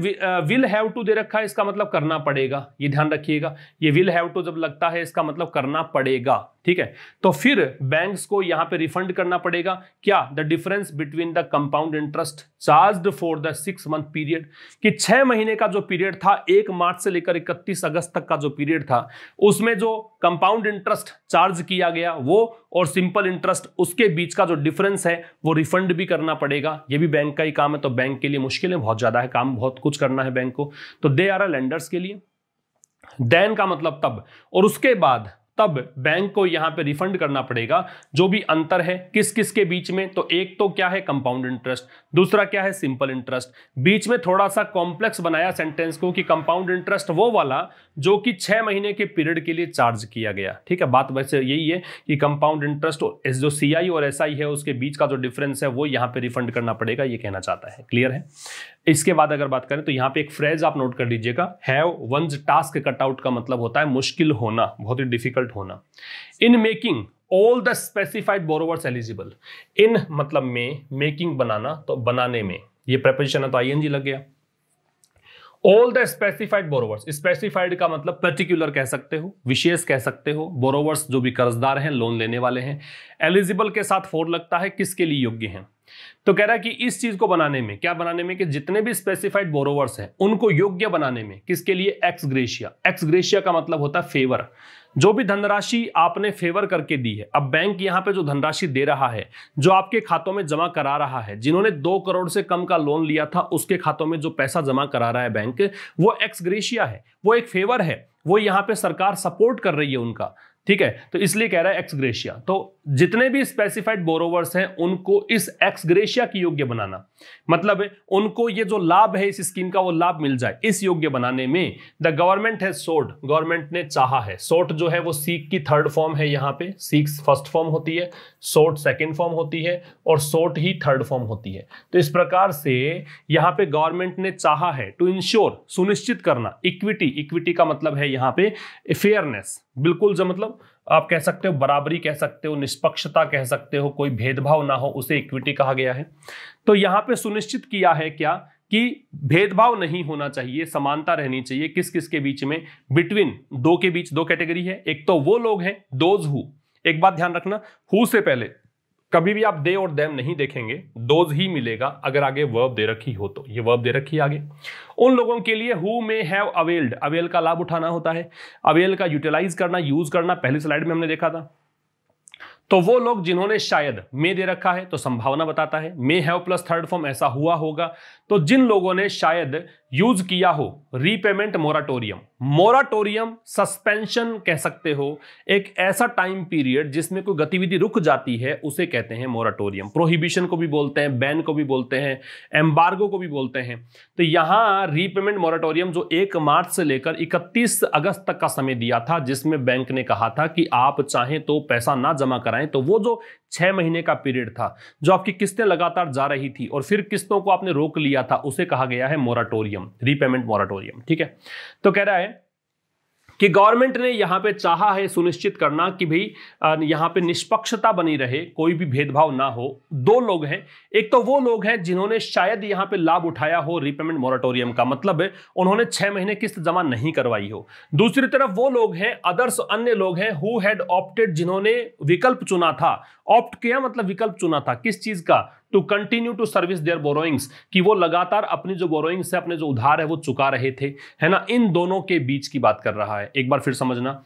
विल हैव टू दे रखा है इसका मतलब करना पड़ेगा ये ध्यान रखिएगा ये विल हैव टू जब लगता है इसका मतलब करना पड़ेगा ठीक है तो फिर बैंक्स को यहां पे रिफंड करना पड़ेगा क्या the difference between the compound interest charge for the six month period कि छह महीने का जो पीरियड था एक मार्च से लेकर इकतीस अगस्त तक का जो पीरियड था उसमें जो कंपाउंड इंटरेस्ट चार्ज किया गया वो और सिंपल इंटरेस्ट उसके बीच का जो डिफरेंस है वो रिफंड भी करना पड़ेगा ये भी बैंक का ही काम है तो बैंक के लिए मुश्किल है बहुत ज्यादा है काम बहुत कुछ करना है बैंक को तो दे आर आर लेंडर्स के लिए देन का मतलब तब और उसके बाद तब बैंक को यहां पे रिफंड करना पड़ेगा जो भी अंतर है किस किस के बीच में तो एक तो क्या है कंपाउंड इंटरेस्ट दूसरा क्या है सिंपल इंटरेस्ट बीच में थोड़ा सा कॉम्प्लेक्स बनाया सेंटेंस को कि कंपाउंड इंटरेस्ट वो वाला जो कि छह महीने के पीरियड के लिए चार्ज किया गया ठीक है बात वैसे यही है कि कंपाउंड इंटरेस्ट जो सी और एस है उसके बीच का जो डिफरेंस है वो यहां पर रिफंड करना पड़ेगा यह कहना चाहता है क्लियर है इसके बाद अगर बात करें तो यहाँ पे एक फ्रेज आप नोट कर लीजिएगा have one's task cut out का मतलब होता है मुश्किल होना बहुत ही डिफिकल्ट होना in making all the specified borrowers eligible in मतलब में मेकिंग बनाना तो बनाने में ये प्रेपोजिशन है तो आई लग गया all the specified borrowers specified का मतलब पर्टिकुलर कह सकते हो विशेष कह सकते हो बोरोवर्स जो भी कर्जदार हैं लोन लेने वाले हैं एलिजिबल के साथ फोर लगता है किसके लिए योग्य हैं तो कह रहा है कि इस चीज को बनाने में क्या बनाने में कि जितने भी स्पेसिफाइड बोरोवर्स हैं उनको योग्य बनाने में किसके लिए एक्स ग्रेशिया एक्स ग्रेशिया का मतलब होता है फेवर जो भी धनराशि आपने फेवर करके दी है अब बैंक यहाँ पे जो धनराशि दे रहा है जो आपके खातों में जमा करा रहा है जिन्होंने दो करोड़ से कम का लोन लिया था उसके खातों में जो पैसा जमा करा रहा है बैंक वो एक्स ग्रेशिया है वो एक फेवर है वो यहाँ पे सरकार सपोर्ट कर रही है उनका ठीक है तो इसलिए कह रहा है एक्स ग्रेशिया तो जितने भी स्पेसिफाइड बोरोवर्स हैं उनको इस एक्सग्रेशिया की योग्य बनाना मतलब उनको ये जो लाभ है इस स्कीम का वो लाभ मिल जाए इस योग्य बनाने में द गवर्नमेंट है सोट गवर्नमेंट ने चाहा है सोट जो है वो सीख की थर्ड फॉर्म है यहाँ पे सीख फर्स्ट फॉर्म होती है सोट सेकेंड फॉर्म होती है और सोट ही थर्ड फॉर्म होती है तो इस प्रकार से यहाँ पे गवर्नमेंट ने चाह है टू इंश्योर सुनिश्चित करना इक्विटी इक्विटी का मतलब है यहाँ पे फेयरनेस बिल्कुल जो मतलब आप कह सकते हो बराबरी कह सकते हो निष्पक्षता कह सकते हो कोई भेदभाव ना हो उसे इक्विटी कहा गया है तो यहाँ पे सुनिश्चित किया है क्या कि भेदभाव नहीं होना चाहिए समानता रहनी चाहिए किस किस के बीच में बिटवीन दो के बीच दो कैटेगरी है एक तो वो लोग हैं दोज हु एक बात ध्यान रखना हु से पहले कभी भी आप दे और देम नहीं देखेंगे दोज ही मिलेगा अगर आगे वर्ब दे रखी हो तो ये वर्ब दे रखी आगे उन लोगों के लिए who may have availed avail का लाभ उठाना होता है अवेल का यूटिलाइज करना यूज करना पहली स्लाइड में हमने देखा था तो वो लोग जिन्होंने शायद मे दे रखा है तो संभावना बताता है may have plus third form ऐसा हुआ होगा तो जिन लोगों ने शायद यूज किया हो रीपेमेंट मोराटोरियम मोराटोरियम सस्पेंशन कह सकते हो एक ऐसा टाइम पीरियड जिसमें कोई गतिविधि रुक जाती है उसे कहते हैं मोराटोरियम प्रोहिबिशन को भी बोलते हैं बैन को भी बोलते हैं एम्बार्गो को भी बोलते हैं तो यहां रीपेमेंट मोराटोरियम जो एक मार्च से लेकर 31 अगस्त तक का समय दिया था जिसमें बैंक ने कहा था कि आप चाहें तो पैसा ना जमा कराएं तो वो जो छह महीने का पीरियड था जो आपकी किस्तें लगातार जा रही थी और फिर किस्तों को आपने रोक लिया था उसे कहा गया है मोराटोरियम रीपेमेंट मोराटोरियम ठीक है तो कह रहा है कि गवर्नमेंट ने यहाँ पे चाहा है सुनिश्चित करना कि भाई यहाँ पे निष्पक्षता बनी रहे कोई भी भेदभाव ना हो दो लोग हैं एक तो वो लोग हैं जिन्होंने शायद यहाँ पे लाभ उठाया हो रिपेमेंट मोराटोरियम का मतलब है उन्होंने छह महीने किस्त जमा नहीं करवाई हो दूसरी तरफ वो लोग हैं अदर्स अन्य लोग हैं हु हैड ऑप्टेड जिन्होंने विकल्प चुना था ऑप्ट किया मतलब विकल्प चुना था किस चीज का to continue to service their borrowings कि वो लगातार अपनी जो बोरोइंग्स है अपने जो उधार है वो चुका रहे थे है ना इन दोनों के बीच की बात कर रहा है एक बार फिर समझना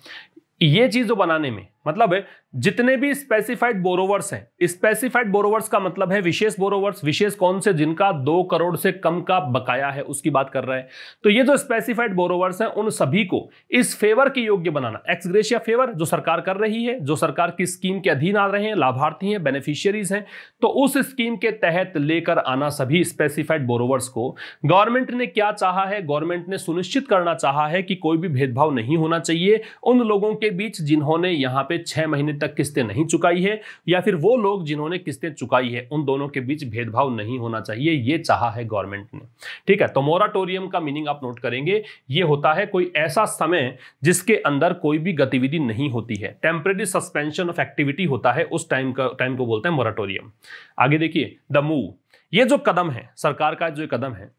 ये चीज जो बनाने में मतलब है जितने भी स्पेसिफाइड बोरोवर्स हैं स्पेसिफाइड बोरोवर्स का मतलब है विशेष बोरोवर्स विशेष कौन से जिनका दो करोड़ से कम का बकाया है उसकी बात कर रहे हैं तो ये जो स्पेसिफाइड बोरोवर्स हैं उन सभी को इस फेवर के योग्य बनाना एक्सग्रेशिया फेवर जो सरकार कर रही है जो सरकार की स्कीम के अधीन आ रहे हैं लाभार्थी हैं बेनिफिशियरीज हैं तो उस स्कीम के तहत लेकर आना सभी स्पेसिफाइड बोरोवर्स को गवर्नमेंट ने क्या चाह है गवर्नमेंट ने सुनिश्चित करना चाह है कि कोई भी भेदभाव नहीं होना चाहिए उन लोगों के बीच जिन्होंने यहां पे छह महीने तक किस्तें नहीं चुकाई है या फिर वो लोग जिन्होंने किस्तें चुकाई है उन दोनों के बीच भेदभाव नहीं होना चाहिए ये चाहा है गवर्नमेंट ने ठीक है तो मोराटोरियम का मीनिंग आप नोट करेंगे ये होता है कोई ऐसा समय जिसके अंदर कोई भी गतिविधि नहीं होती है टेम्परेरी सस्पेंशन ऑफ एक्टिविटी होता है उस टाइम का टाइम को बोलते हैं मोराटोरियम आगे देखिए द मूव ये जो कदम है सरकार का जो कदम है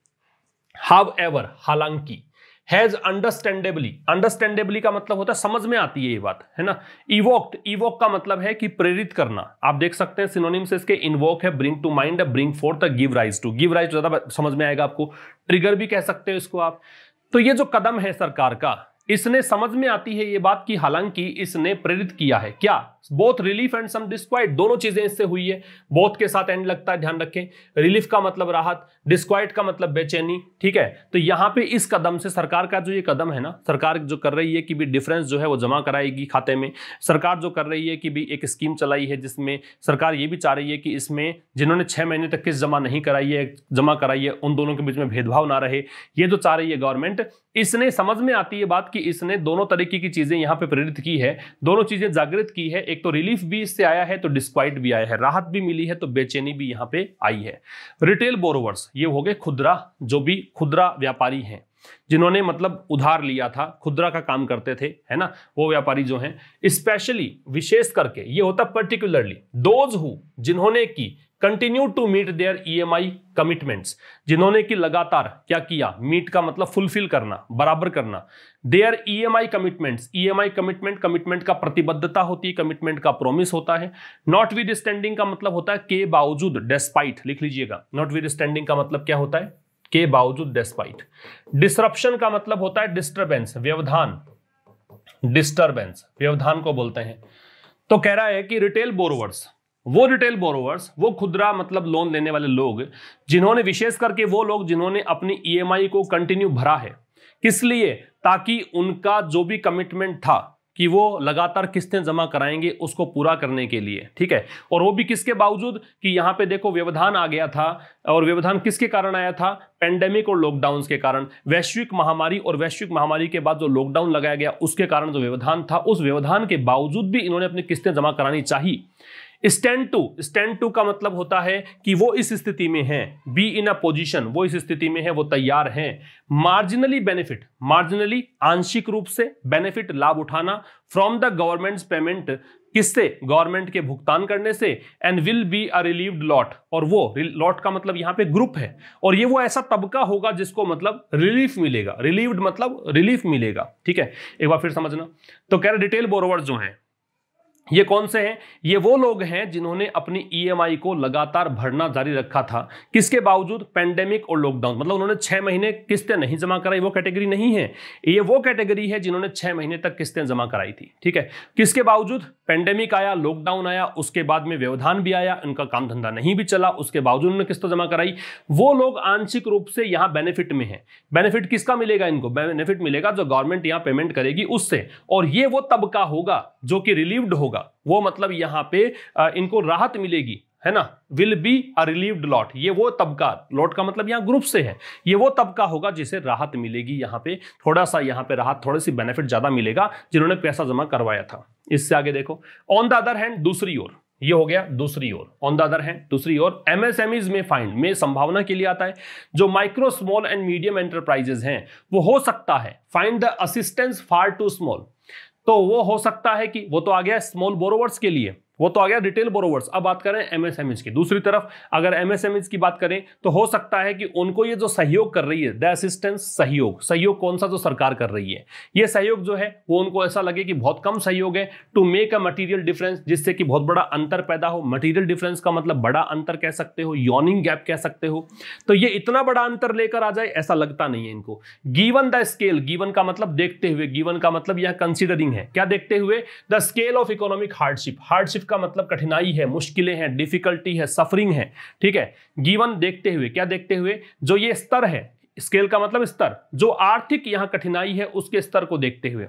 हाव एवर हालांकि हैज अंडरस्टैंडेबली अंडरस्टैंडेबली का मतलब होता है समझ में आती है ये बात है ना इवोक्ट इवोक का मतलब है कि प्रेरित करना आप देख सकते हैं सिनोनिम से इसके इनवोक है bring to mind bring forth give rise to give rise ज्यादा समझ में आएगा आपको ट्रिगर भी कह सकते हो इसको आप तो ये जो कदम है सरकार का इसने समझ में आती है ये बात कि हालांकि इसने प्रेरित किया है क्या both relief and some disquiet दोनों चीजें इससे हुई है बोथ के साथ एंड लगता है ध्यान रखें रिलीफ का मतलब राहत डिस्क्वाइट का मतलब बेचैनी ठीक है तो यहां पे इस कदम से सरकार का जो ये कदम है ना सरकार जो कर रही है कि भी डिफरेंस जो है वो जमा कराएगी खाते में सरकार जो कर रही है कि भी एक स्कीम चलाई है जिसमें सरकार ये भी चाह रही है कि इसमें जिन्होंने छह महीने तक किस्त जमा नहीं कराई है जमा कराई है उन दोनों के बीच में भेदभाव ना रहे ये जो चाह रही है गवर्नमेंट इसने समझ में आती है बात कि इसने दोनों तरीके की चीजें यहां पर प्रेरित की है दोनों चीजें जागृत की है एक तो रिलीफ भी इससे आया है तो डिस्क्वाइट भी आया है राहत भी मिली है तो बेचैनी भी यहां पे आई है रिटेल बोरोवर्स ये हो गए खुदरा जो भी खुदरा व्यापारी हैं जिन्होंने मतलब उधार लिया था खुदरा का काम करते थे है ना वो व्यापारी जो हैं स्पेशली विशेष करके ये होता पर्टिकुलरली दोज हु जिन्होंने की continue to meet their EMI commitments जिन्होंने कि लगातार क्या किया मीट का मतलब फुलफिल करना बराबर करना their EMI commitments EMI commitment commitment का प्रतिबद्धता होती है कमिटमेंट का प्रॉमिस होता है नॉट विद स्टैंडिंग का मतलब होता है के बावजूद डेस्पाइट लिख लीजिएगा नॉट विद स्टैंडिंग का मतलब क्या होता है के बावजूद डिस्पाइट डिसरप्शन का मतलब होता है डिस्टर्बेंस व्यवधान डिस्टर्बेंस व्यवधान को बोलते हैं तो कह रहा है कि रिटेल बोरोवर्स वो रिटेल बोरोवर्स वो खुदरा मतलब लोन लेने वाले लोग जिन्होंने विशेष करके वो लोग जिन्होंने अपनी ईएमआई e को कंटिन्यू भरा है किस लिए ताकि उनका जो भी कमिटमेंट था कि वो लगातार किस्तें जमा कराएंगे उसको पूरा करने के लिए ठीक है और वो भी किसके बावजूद कि यहाँ पे देखो व्यवधान आ गया था और व्यवधान किसके कारण आया था पेंडेमिक और लॉकडाउन के कारण वैश्विक महामारी और वैश्विक महामारी के बाद जो लॉकडाउन लगाया गया उसके कारण जो व्यवधान था उस व्यवधान के बावजूद भी इन्होंने अपनी किस्तें जमा करानी चाहिए स्टैंड टू स्टैंड टू का मतलब होता है कि वो इस स्थिति में है बी इन अ पोजिशन वो इस स्थिति में है वो तैयार है मार्जिनली बेनिफिट मार्जिनली आंशिक रूप से बेनिफिट लाभ उठाना फ्रॉम द गवर्नमेंट पेमेंट किससे गवर्नमेंट के भुगतान करने से and will be a relieved lot और वो लॉट का मतलब यहाँ पे ग्रुप है और ये वो ऐसा तबका होगा जिसको मतलब रिलीफ मिलेगा रिलीव्ड मतलब रिलीफ मिलेगा ठीक है एक बार फिर समझना तो कह रहे डिटेल बोरोवर्स जो हैं ये कौन से हैं ये वो लोग हैं जिन्होंने अपनी ईएमआई e को लगातार भरना जारी रखा था किसके बावजूद पेंडेमिक और लॉकडाउन मतलब उन्होंने छह महीने किस्तें नहीं जमा कराई वो कैटेगरी नहीं है ये वो कैटेगरी है जिन्होंने छह महीने तक किस्तें जमा कराई थी ठीक है किसके बावजूद पेंडेमिक आया लॉकडाउन आया उसके बाद में व्यवधान भी आया उनका काम धंधा नहीं भी चला उसके बावजूद उन्होंने किस्तें जमा कराई वो लोग आंशिक रूप से यहाँ बेनिफिट में है बेनिफिट किसका मिलेगा इनको बेनिफिट मिलेगा जो गवर्नमेंट यहाँ पेमेंट करेगी उससे और ये वो तबका होगा जो कि रिलीव्ड होगा होगा वो मतलब यहाँ पे इनको राहत मिलेगी है ना will be a relieved lot ये वो तबका लॉट का मतलब यहाँ ग्रुप से है ये वो तबका होगा जिसे राहत मिलेगी यहाँ पे थोड़ा सा यहाँ पे राहत थोड़ी सी बेनिफिट ज़्यादा मिलेगा जिन्होंने पैसा जमा करवाया था इससे आगे देखो ऑन द अदर हैंड दूसरी ओर ये हो गया दूसरी ओर ऑन द अदर हैंड दूसरी ओर एमएसएमईज में फाइंड में संभावना के लिए आता है जो micro small and medium enterprises हैं वो हो सकता है find the assistance far too small तो वो हो सकता है कि वो तो आ गया स्मॉल बोरोवर्स के लिए वो तो आ गया रिटेल बोरोवर्स अब बात करें एमएसएमएस e की दूसरी तरफ अगर एमएसएमएस e की बात करें तो हो सकता है कि उनको ये जो सहयोग कर रही है द असिस्टेंस सहयोग सहयोग कौन सा जो सरकार कर रही है ये सहयोग जो है वो उनको ऐसा लगे कि बहुत कम सहयोग है to make a material difference जिससे कि बहुत बड़ा अंतर पैदा हो मटीरियल डिफरेंस का मतलब बड़ा अंतर कह सकते हो योनिंग गैप कह सकते हो तो ये इतना बड़ा अंतर लेकर आ जाए ऐसा लगता नहीं है इनको गीवन द स्केल गीवन का मतलब देखते हुए गीवन का मतलब यह कंसिडरिंग है क्या देखते हुए the scale of economic hardship hardship का मतलब कठिनाई है मुश्किलें हैं डिफिकल्टी है सफरिंग है ठीक है गीवन देखते हुए क्या देखते हुए जो ये स्तर है स्केल का मतलब स्तर जो आर्थिक यहां कठिनाई है उसके स्तर को देखते हुए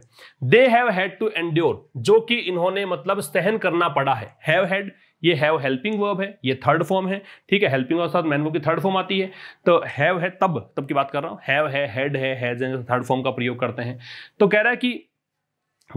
they have had to endure जो कि इन्होंने मतलब सहन करना पड़ा है हैव हैड ये हैव हेल्पिंग वर्ब है ये थर्ड फॉर्म है ठीक है हेल्पिंग और साथ मैन की थर्ड फॉर्म आती है तो हैव है तब तब की बात कर रहा हूं हैव है हेड है हैज है थर्ड फॉर्म का प्रयोग करते हैं तो कह रहा है कि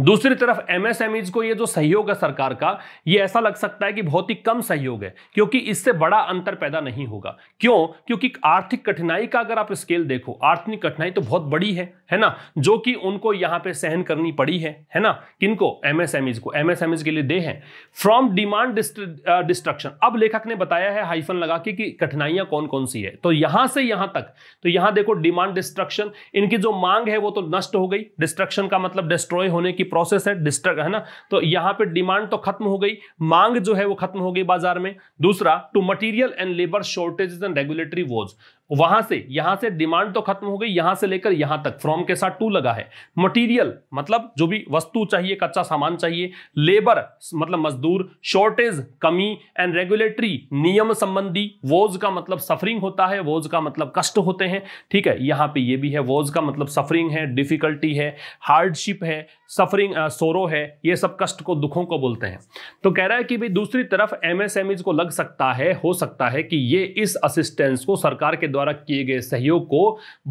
दूसरी तरफ एमएसएमईज को ये जो सहयोग है सरकार का ये ऐसा लग सकता है कि बहुत ही कम सहयोग है क्योंकि इससे बड़ा अंतर पैदा नहीं होगा क्यों क्योंकि आर्थिक कठिनाई का अगर आप स्केल देखो आर्थिक कठिनाई तो बहुत बड़ी है है ना जो कि उनको यहाँ पे सहन करनी पड़ी है है ना किनको एमएसएमईज को एमएसएमईज के लिए दे हैं फ्रॉम डिमांड डिस्ट्रक्शन अब लेखक ने बताया है हाइफन लगा के कि कठिनाइयां कौन कौन सी है तो यहां से यहां तक तो यहां देखो डिमांड डिस्ट्रक्शन इनकी जो मांग है वो तो नष्ट हो गई डिस्ट्रक्शन का मतलब डिस्ट्रॉय होने की की प्रोसेस है डिस्टर्ब है ना तो यहां पे डिमांड तो खत्म हो गई मांग जो है वो खत्म हो गई बाजार में दूसरा to material and labour shortages and regulatory was वहां से यहां से डिमांड तो खत्म हो गई यहां से लेकर यहां तक फ्रॉम के साथ टू लगा है मटेरियल मतलब जो भी वस्तु चाहिए कच्चा सामान चाहिए लेबर मतलब मजदूर शॉर्टेज कमी एंड रेगुलेटरी नियम संबंधी वोज का मतलब सफरिंग होता है वोज का मतलब कष्ट होते हैं ठीक है यहां पे ये भी है वोज का मतलब सफरिंग है डिफिकल्टी है हार्डशिप है सफरिंग सोरो है ये सब कष्ट को दुखों को बोलते हैं तो कह रहा है कि भाई दूसरी तरफ एमएसएमईज को लग सकता है हो सकता है कि ये इस असिस्टेंस को सरकार के द्वारा किए गए सहयोग को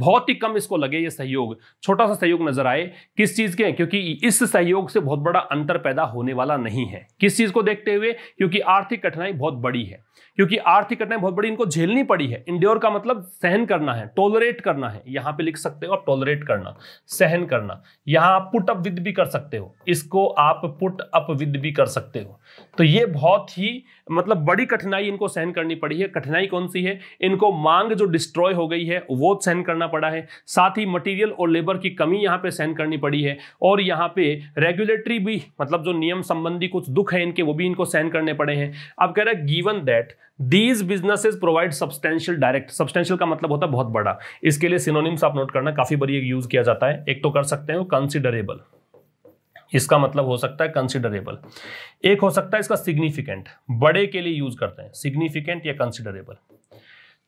बहुत ही कम इसको लगे ये सहयोग छोटा सा सहयोग नजर आए किस चीज के क्योंकि इस सहयोग से बहुत बड़ा अंतर पैदा होने वाला नहीं है किस चीज को देखते हुए क्योंकि आर्थिक कठिनाई बहुत बड़ी है क्योंकि आर्थिक कठिनाई बहुत बड़ी इनको झेलनी पड़ी है इंडियोर का मतलब सहन करना है टॉलरेट करना है यहां पे लिख सकते हो आप टॉलरेट करना सहन करना यहां आप पुट अप विद भी कर सकते हो इसको आप पुट अप विद भी कर सकते हो तो ये बहुत ही मतलब बड़ी कठिनाई इनको सहन करनी पड़ी है कठिनाई कौन सी है इनको मांग जो डिस्ट्रॉय हो गई है वो सहन करना पड़ा है साथ ही मटेरियल और लेबर की कमी यहाँ पे सहन करनी पड़ी है और यहाँ पे रेगुलेटरी भी मतलब जो नियम संबंधी कुछ दुख है इनके वो भी इनको सहन करने पड़े हैं अब कह रहा है given that these business provide substantial direct substantial का मतलब होता है बहुत बड़ा इसके लिए सिनोनिम्स आप नोट करना काफी बड़ी एक यूज किया जाता है एक तो कर सकते हैं कंसिडरेबल इसका मतलब हो सकता है कंसिडरेबल एक हो सकता है इसका सिग्निफिकेंट बड़े के लिए यूज करते हैं सिग्निफिकेंट या कंसिडरेबल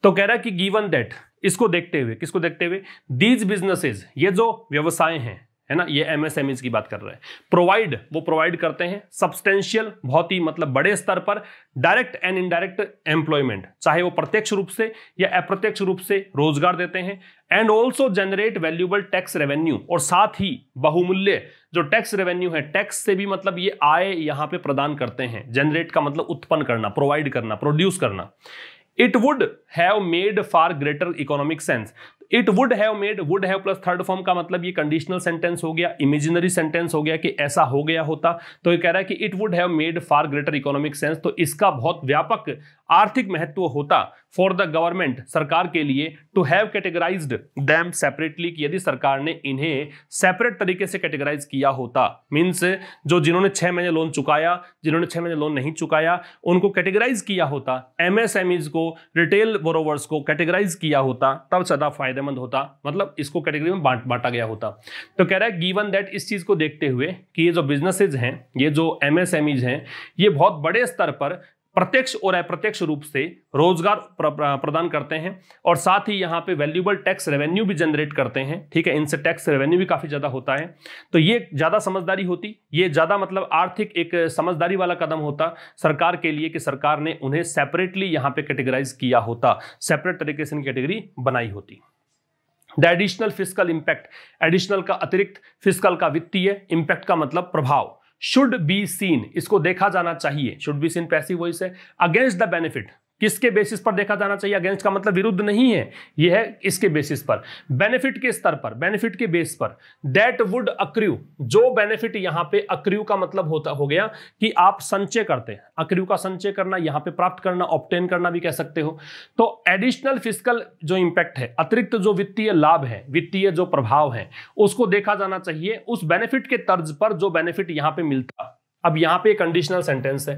तो कह रहा है कि गिवन दैट इसको देखते हुए किसको देखते हुए दीज बिजनेसेस ये जो व्यवसाय हैं है ना ये एमएसएमईज e की बात कर रहे हैं प्रोवाइड वो प्रोवाइड करते हैं सब्सटेंशियल बहुत ही मतलब बड़े स्तर पर डायरेक्ट एंड इनडायरेक्ट एम्प्लॉयमेंट चाहे वो प्रत्यक्ष रूप से या अप्रत्यक्ष रूप से रोजगार देते हैं and also generate valuable tax revenue और साथ ही बहुमूल्य जो टैक्स रेवेन्यू है टैक्स से भी मतलब ये आय यहां पर प्रदान करते हैं जनरेट का मतलब उत्पन्न करना प्रोवाइड करना प्रोड्यूस करना it would have made far greater economic sense it would have made would have plus third form का मतलब ये कंडीशनल सेंटेंस हो गया इमेजिनरी सेंटेंस हो गया कि ऐसा हो गया होता तो ये कह रहा है कि it would have made far greater economic sense तो इसका बहुत व्यापक आर्थिक महत्व होता फॉर द गवर्नमेंट सरकार के लिए to have categorise them separately कि यदि सरकार ने इन्हें सेपरेट तरीके से कैटेगराइज किया होता मीन्स जो जिन्होंने छः महीने लोन चुकाया जिन्होंने छः महीने लोन नहीं चुकाया उनको कैटेगराइज किया होता एम एम एस ईज को रिटेल बोरोवर्स को कैटेगराइज किया होता तब सदा फायदेमंद होता मतलब इसको कैटेगरी में बांट बांटा गया होता तो कह रहा है गिवन दैट इस चीज़ को देखते हुए कि ये जो बिजनेसेज हैं ये जो एम एम एस ईज हैं ये बहुत बड़े स्तर पर प्रत्यक्ष और अप्रत्यक्ष रूप से रोजगार प्र, प्रदान करते हैं और साथ ही यहाँ पे वैल्यूबल टैक्स रेवेन्यू भी जनरेट करते हैं ठीक है इनसे टैक्स रेवेन्यू भी काफ़ी ज़्यादा होता है तो ये ज़्यादा समझदारी होती ये ज़्यादा मतलब आर्थिक एक समझदारी वाला कदम होता सरकार के लिए कि सरकार ने उन्हें सेपरेटली यहाँ पे कैटेगराइज किया होता सेपरेट तरीके से इनकी कैटेगरी बनाई होती the additional physical impact additional का अतिरिक्त फिजिकल का वित्तीय इम्पैक्ट का मतलब प्रभाव शुड बी सीन इसको देखा जाना चाहिए should be seen passive voice है अगेंस्ट द बेनिफिट किसके बेसिस पर देखा जाना चाहिए अगेंस्ट का मतलब विरुद्ध नहीं है यह है इसके बेसिस पर बेनिफिट के स्तर पर बेनिफिट के बेस पर दैट वुड अक्र्यू जो बेनिफिट यहां पे अक्र्यू का मतलब होता हो गया कि आप संचय करते हैं अक्र्यू का संचय करना यहां पे प्राप्त करना ऑप्टेन करना भी कह सकते हो तो एडिशनल फिजिकल जो इंपैक्ट है अतिरिक्त जो वित्तीय लाभ है वित्तीय जो प्रभाव है उसको देखा जाना चाहिए उस बेनिफिट के तर्ज पर जो बेनिफिट यहां पर मिलता अब यहां पे कंडीशनल सेंटेंस है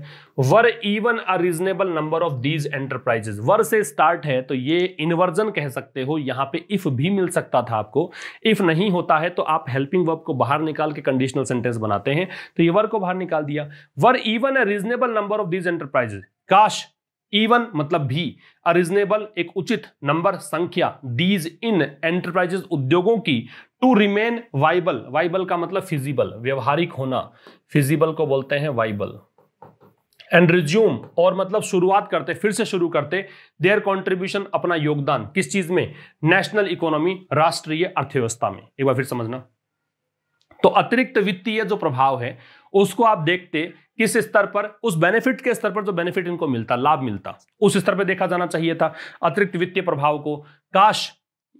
were even a reasonable number of these enterprises were से स्टार्ट है तो ये इन्वर्जन कह सकते हो यहां पे इफ भी मिल सकता था आपको इफ नहीं होता है तो आप हेल्पिंग वर्ब को बाहर निकाल के कंडीशनल सेंटेंस बनाते हैं तो ये वर को बाहर निकाल दिया were even a reasonable number of these enterprises काश इवन मतलब भी अ रिजनेबल एक उचित नंबर संख्या दीज इन एंटरप्राइजेस उद्योगों की टू रिमेन वाइबल वाइबल का मतलब फिजिबल व्यवहारिक होना फिजिबल को बोलते हैं वाइबल एंड रिज्यूम और मतलब शुरुआत करते फिर से शुरू करते देयर कॉन्ट्रीब्यूशन अपना योगदान किस चीज में नेशनल इकोनॉमी राष्ट्रीय अर्थव्यवस्था में एक बार फिर समझना तो अतिरिक्त वित्तीय जो प्रभाव है उसको आप देखते किस स्तर पर उस बेनिफिट के स्तर पर जो बेनिफिट इनको मिलता लाभ मिलता उस स्तर पर देखा जाना चाहिए था अतिरिक्त वित्तीय प्रभाव को काश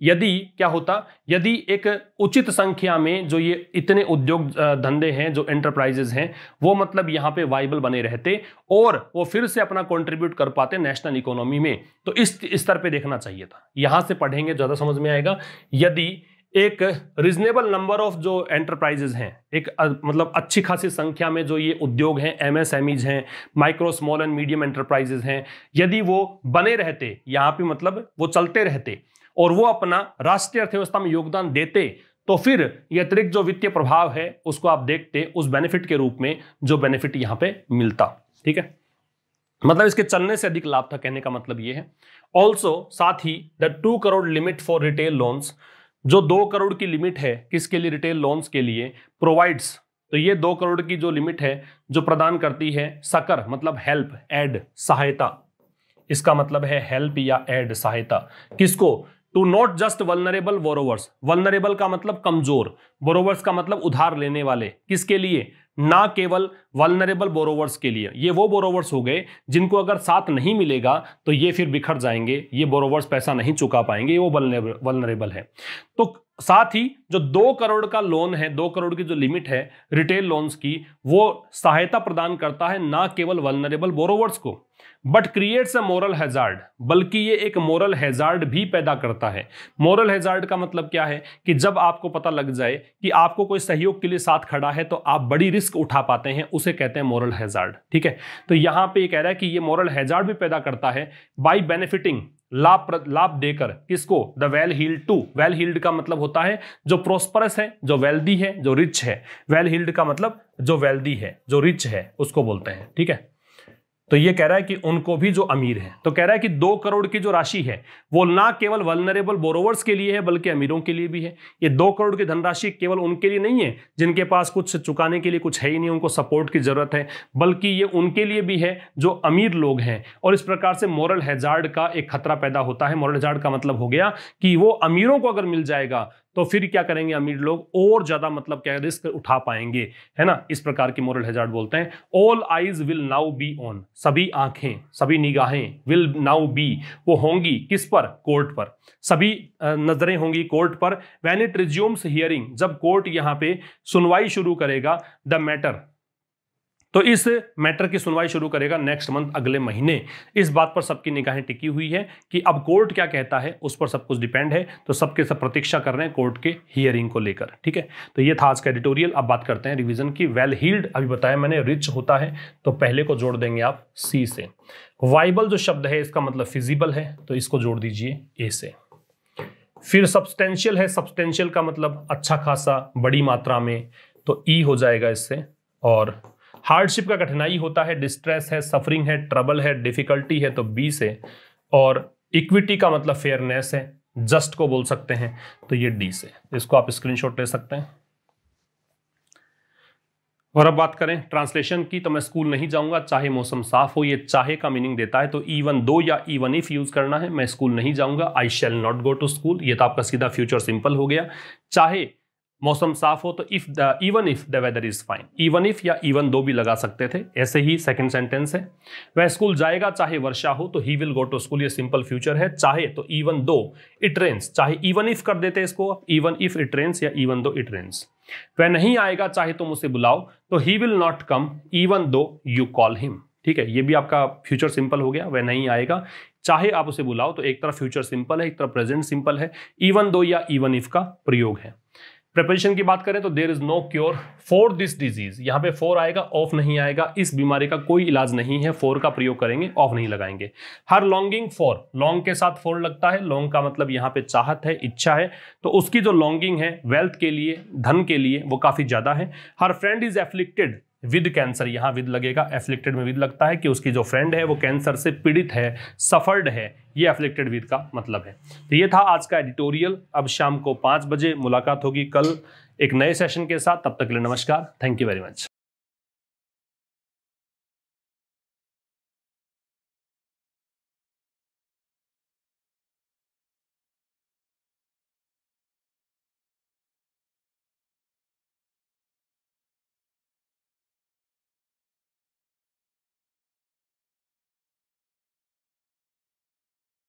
यदि क्या होता यदि एक उचित संख्या में जो ये इतने उद्योग धंधे हैं जो एंटरप्राइजेज हैं वो मतलब यहाँ पे वाइबल बने रहते और वो फिर से अपना कंट्रीब्यूट कर पाते नेशनल इकोनॉमी में तो इस स्तर पे देखना चाहिए था यहाँ से पढ़ेंगे ज़्यादा समझ में आएगा यदि एक रिजनेबल नंबर ऑफ जो एंटरप्राइजेज हैं एक मतलब अच्छी खासी संख्या में जो ये उद्योग हैं एमएसएमईज हैं micro small and medium enterprises हैं यदि वो बने रहते यहाँ पे मतलब वो चलते रहते और वो अपना राष्ट्रीय अर्थव्यवस्था में योगदान देते तो फिर ये अतिरिक्त जो वित्तीय प्रभाव है उसको आप देखते उस बेनिफिट के रूप में जो बेनिफिट यहाँ पे मिलता ठीक है मतलब इसके चलने से अधिक लाभ था कहने का मतलब ये है ऑल्सो साथ ही the two crore limit for retail loans जो दो करोड़ की लिमिट है किसके लिए रिटेल लोन्स के लिए प्रोवाइड्स तो ये दो करोड़ की जो लिमिट है जो प्रदान करती है सकर मतलब हेल्प एड सहायता इसका मतलब है हेल्प या एड सहायता किसको to not just vulnerable borrowers vulnerable का मतलब कमजोर बोरोवर्स का मतलब उधार लेने वाले किसके लिए ना केवल वलनरेबल बोरोवर्स के लिए ये वो बोरोवर्स हो गए जिनको अगर साथ नहीं मिलेगा तो ये फिर बिखर जाएंगे ये बोरोवर्स पैसा नहीं चुका पाएंगे वो वलनरेबल है तो साथ ही जो दो करोड़ का लोन है दो करोड़ की जो लिमिट है रिटेल लोन्स की वो सहायता प्रदान करता है ना केवल वलनरेबल बोरोवर्स को but creates a moral hazard बल्कि ये एक मॉरल हैजार्ड भी पैदा करता है मॉरल हैजार्ड का मतलब क्या है कि जब आपको पता लग जाए कि आपको कोई सहयोग के लिए साथ खड़ा है तो आप बड़ी रिस्क उठा पाते हैं उसे कहते हैं मॉरल हैजार्ड ठीक है तो यहाँ पे ये कह रहा है कि ये मॉरल हैजार्ड भी पैदा करता है बाई बेनिफिटिंग लाभ लाभ देकर किसको the well heeled to well heeled का मतलब होता है जो प्रोस्परस है जो वेल्दी है जो रिच है वेल हील्ड का मतलब जो वेल्दी है जो रिच है उसको बोलते हैं ठीक है तो ये कह रहा है कि उनको भी जो अमीर है तो कह रहा है कि दो करोड़ की जो राशि है वो ना केवल वलनरेबल बोरोवर्स के लिए है बल्कि अमीरों के लिए भी है ये दो करोड़ की धनराशि केवल उनके लिए नहीं है जिनके पास कुछ चुकाने के लिए कुछ है ही नहीं उनको सपोर्ट की जरूरत है बल्कि ये उनके लिए भी है जो अमीर लोग हैं और इस प्रकार से मॉरल हेजार्ड का एक खतरा पैदा होता है मॉरल हेजार्ड का मतलब हो गया कि वो अमीरों को अगर मिल जाएगा तो फिर क्या करेंगे अमीर लोग और ज्यादा मतलब क्या रिस्क उठा पाएंगे है ना इस प्रकार की मोरल हेजार्ड बोलते हैं all eyes will now be on सभी आंखें सभी निगाहें विल नाउ बी वो होंगी किस पर कोर्ट पर सभी नजरें होंगी कोर्ट पर वैन इट रिज्यूम्स हियरिंग जब कोर्ट यहां पे सुनवाई शुरू करेगा द मैटर तो इस मैटर की सुनवाई शुरू करेगा नेक्स्ट मंथ अगले महीने इस बात पर सबकी निगाहें टिकी हुई है कि अब कोर्ट क्या कहता है उस पर सब कुछ डिपेंड है तो सबके सब प्रतीक्षा कर रहे हैं कोर्ट के हियरिंग को लेकर ठीक है तो ये था आज का एडिटोरियल अब बात करते हैं रिवीजन की वेल हील्ड अभी बताया मैंने रिच होता है तो पहले को जोड़ देंगे आप सी से वाइबल जो शब्द है इसका मतलब फिजिबल है तो इसको जोड़ दीजिए ए से फिर सब्सटेंशियल है सब्सटेंशियल का मतलब अच्छा खासा बड़ी मात्रा में तो ई हो जाएगा इससे और हार्डशिप का कठिनाई होता है डिस्ट्रेस है सफरिंग है ट्रबल है डिफिकल्टी है तो बी से और इक्विटी का मतलब फेयरनेस है जस्ट को बोल सकते हैं तो ये डी से इसको आप स्क्रीनशॉट ले सकते हैं और अब बात करें ट्रांसलेशन की तो मैं स्कूल नहीं जाऊंगा चाहे मौसम साफ हो ये चाहे का मीनिंग देता है तो ईवन e दो या इवन इफ यूज करना है मैं स्कूल नहीं जाऊंगा I shall not go to school ये तो आपका सीधा फ्यूचर सिंपल हो गया चाहे मौसम साफ हो तो if the even if the weather is fine even if या इवन दो भी लगा सकते थे ऐसे ही सेकंड सेंटेंस है वह स्कूल जाएगा चाहे वर्षा हो तो he will go to school ये सिंपल फ्यूचर है चाहे तो इवन दो इट रेंस चाहे इवन इफ कर देते इसको इवन इफ इट रेंस या इवन दो इट रेंस वह नहीं आएगा चाहे तुम तो उसे बुलाओ तो he will not come even though you call him ठीक है ये भी आपका फ्यूचर सिंपल हो गया वह नहीं आएगा चाहे आप उसे बुलाओ तो एक तरफ फ्यूचर सिंपल है एक तरफ प्रेजेंट सिंपल है इवन दो या इवन इफ का प्रयोग है प्रिपरेशन की बात करें तो there is no cure for this disease यहाँ पे फोर आएगा ऑफ नहीं आएगा इस बीमारी का कोई इलाज नहीं है फोर का प्रयोग करेंगे ऑफ नहीं लगाएंगे हर लॉन्गिंग फॉर लॉन्ग के साथ फोर लगता है लॉन्ग का मतलब यहाँ पे चाहत है इच्छा है तो उसकी जो लॉन्गिंग है वेल्थ के लिए धन के लिए वो काफी ज्यादा है her friend is afflicted with cancer यहाँ विद लगेगा एफ्लिक्टेड में विद लगता है कि उसकी जो फ्रेंड है वो कैंसर से पीड़ित है सफर्ड है ये एफ्लिक्टेड विद का मतलब है तो ये था आज का एडिटोरियल अब शाम को पाँच बजे मुलाकात होगी कल एक नए सेशन के साथ तब तक के लिए नमस्कार थैंक यू वेरी मच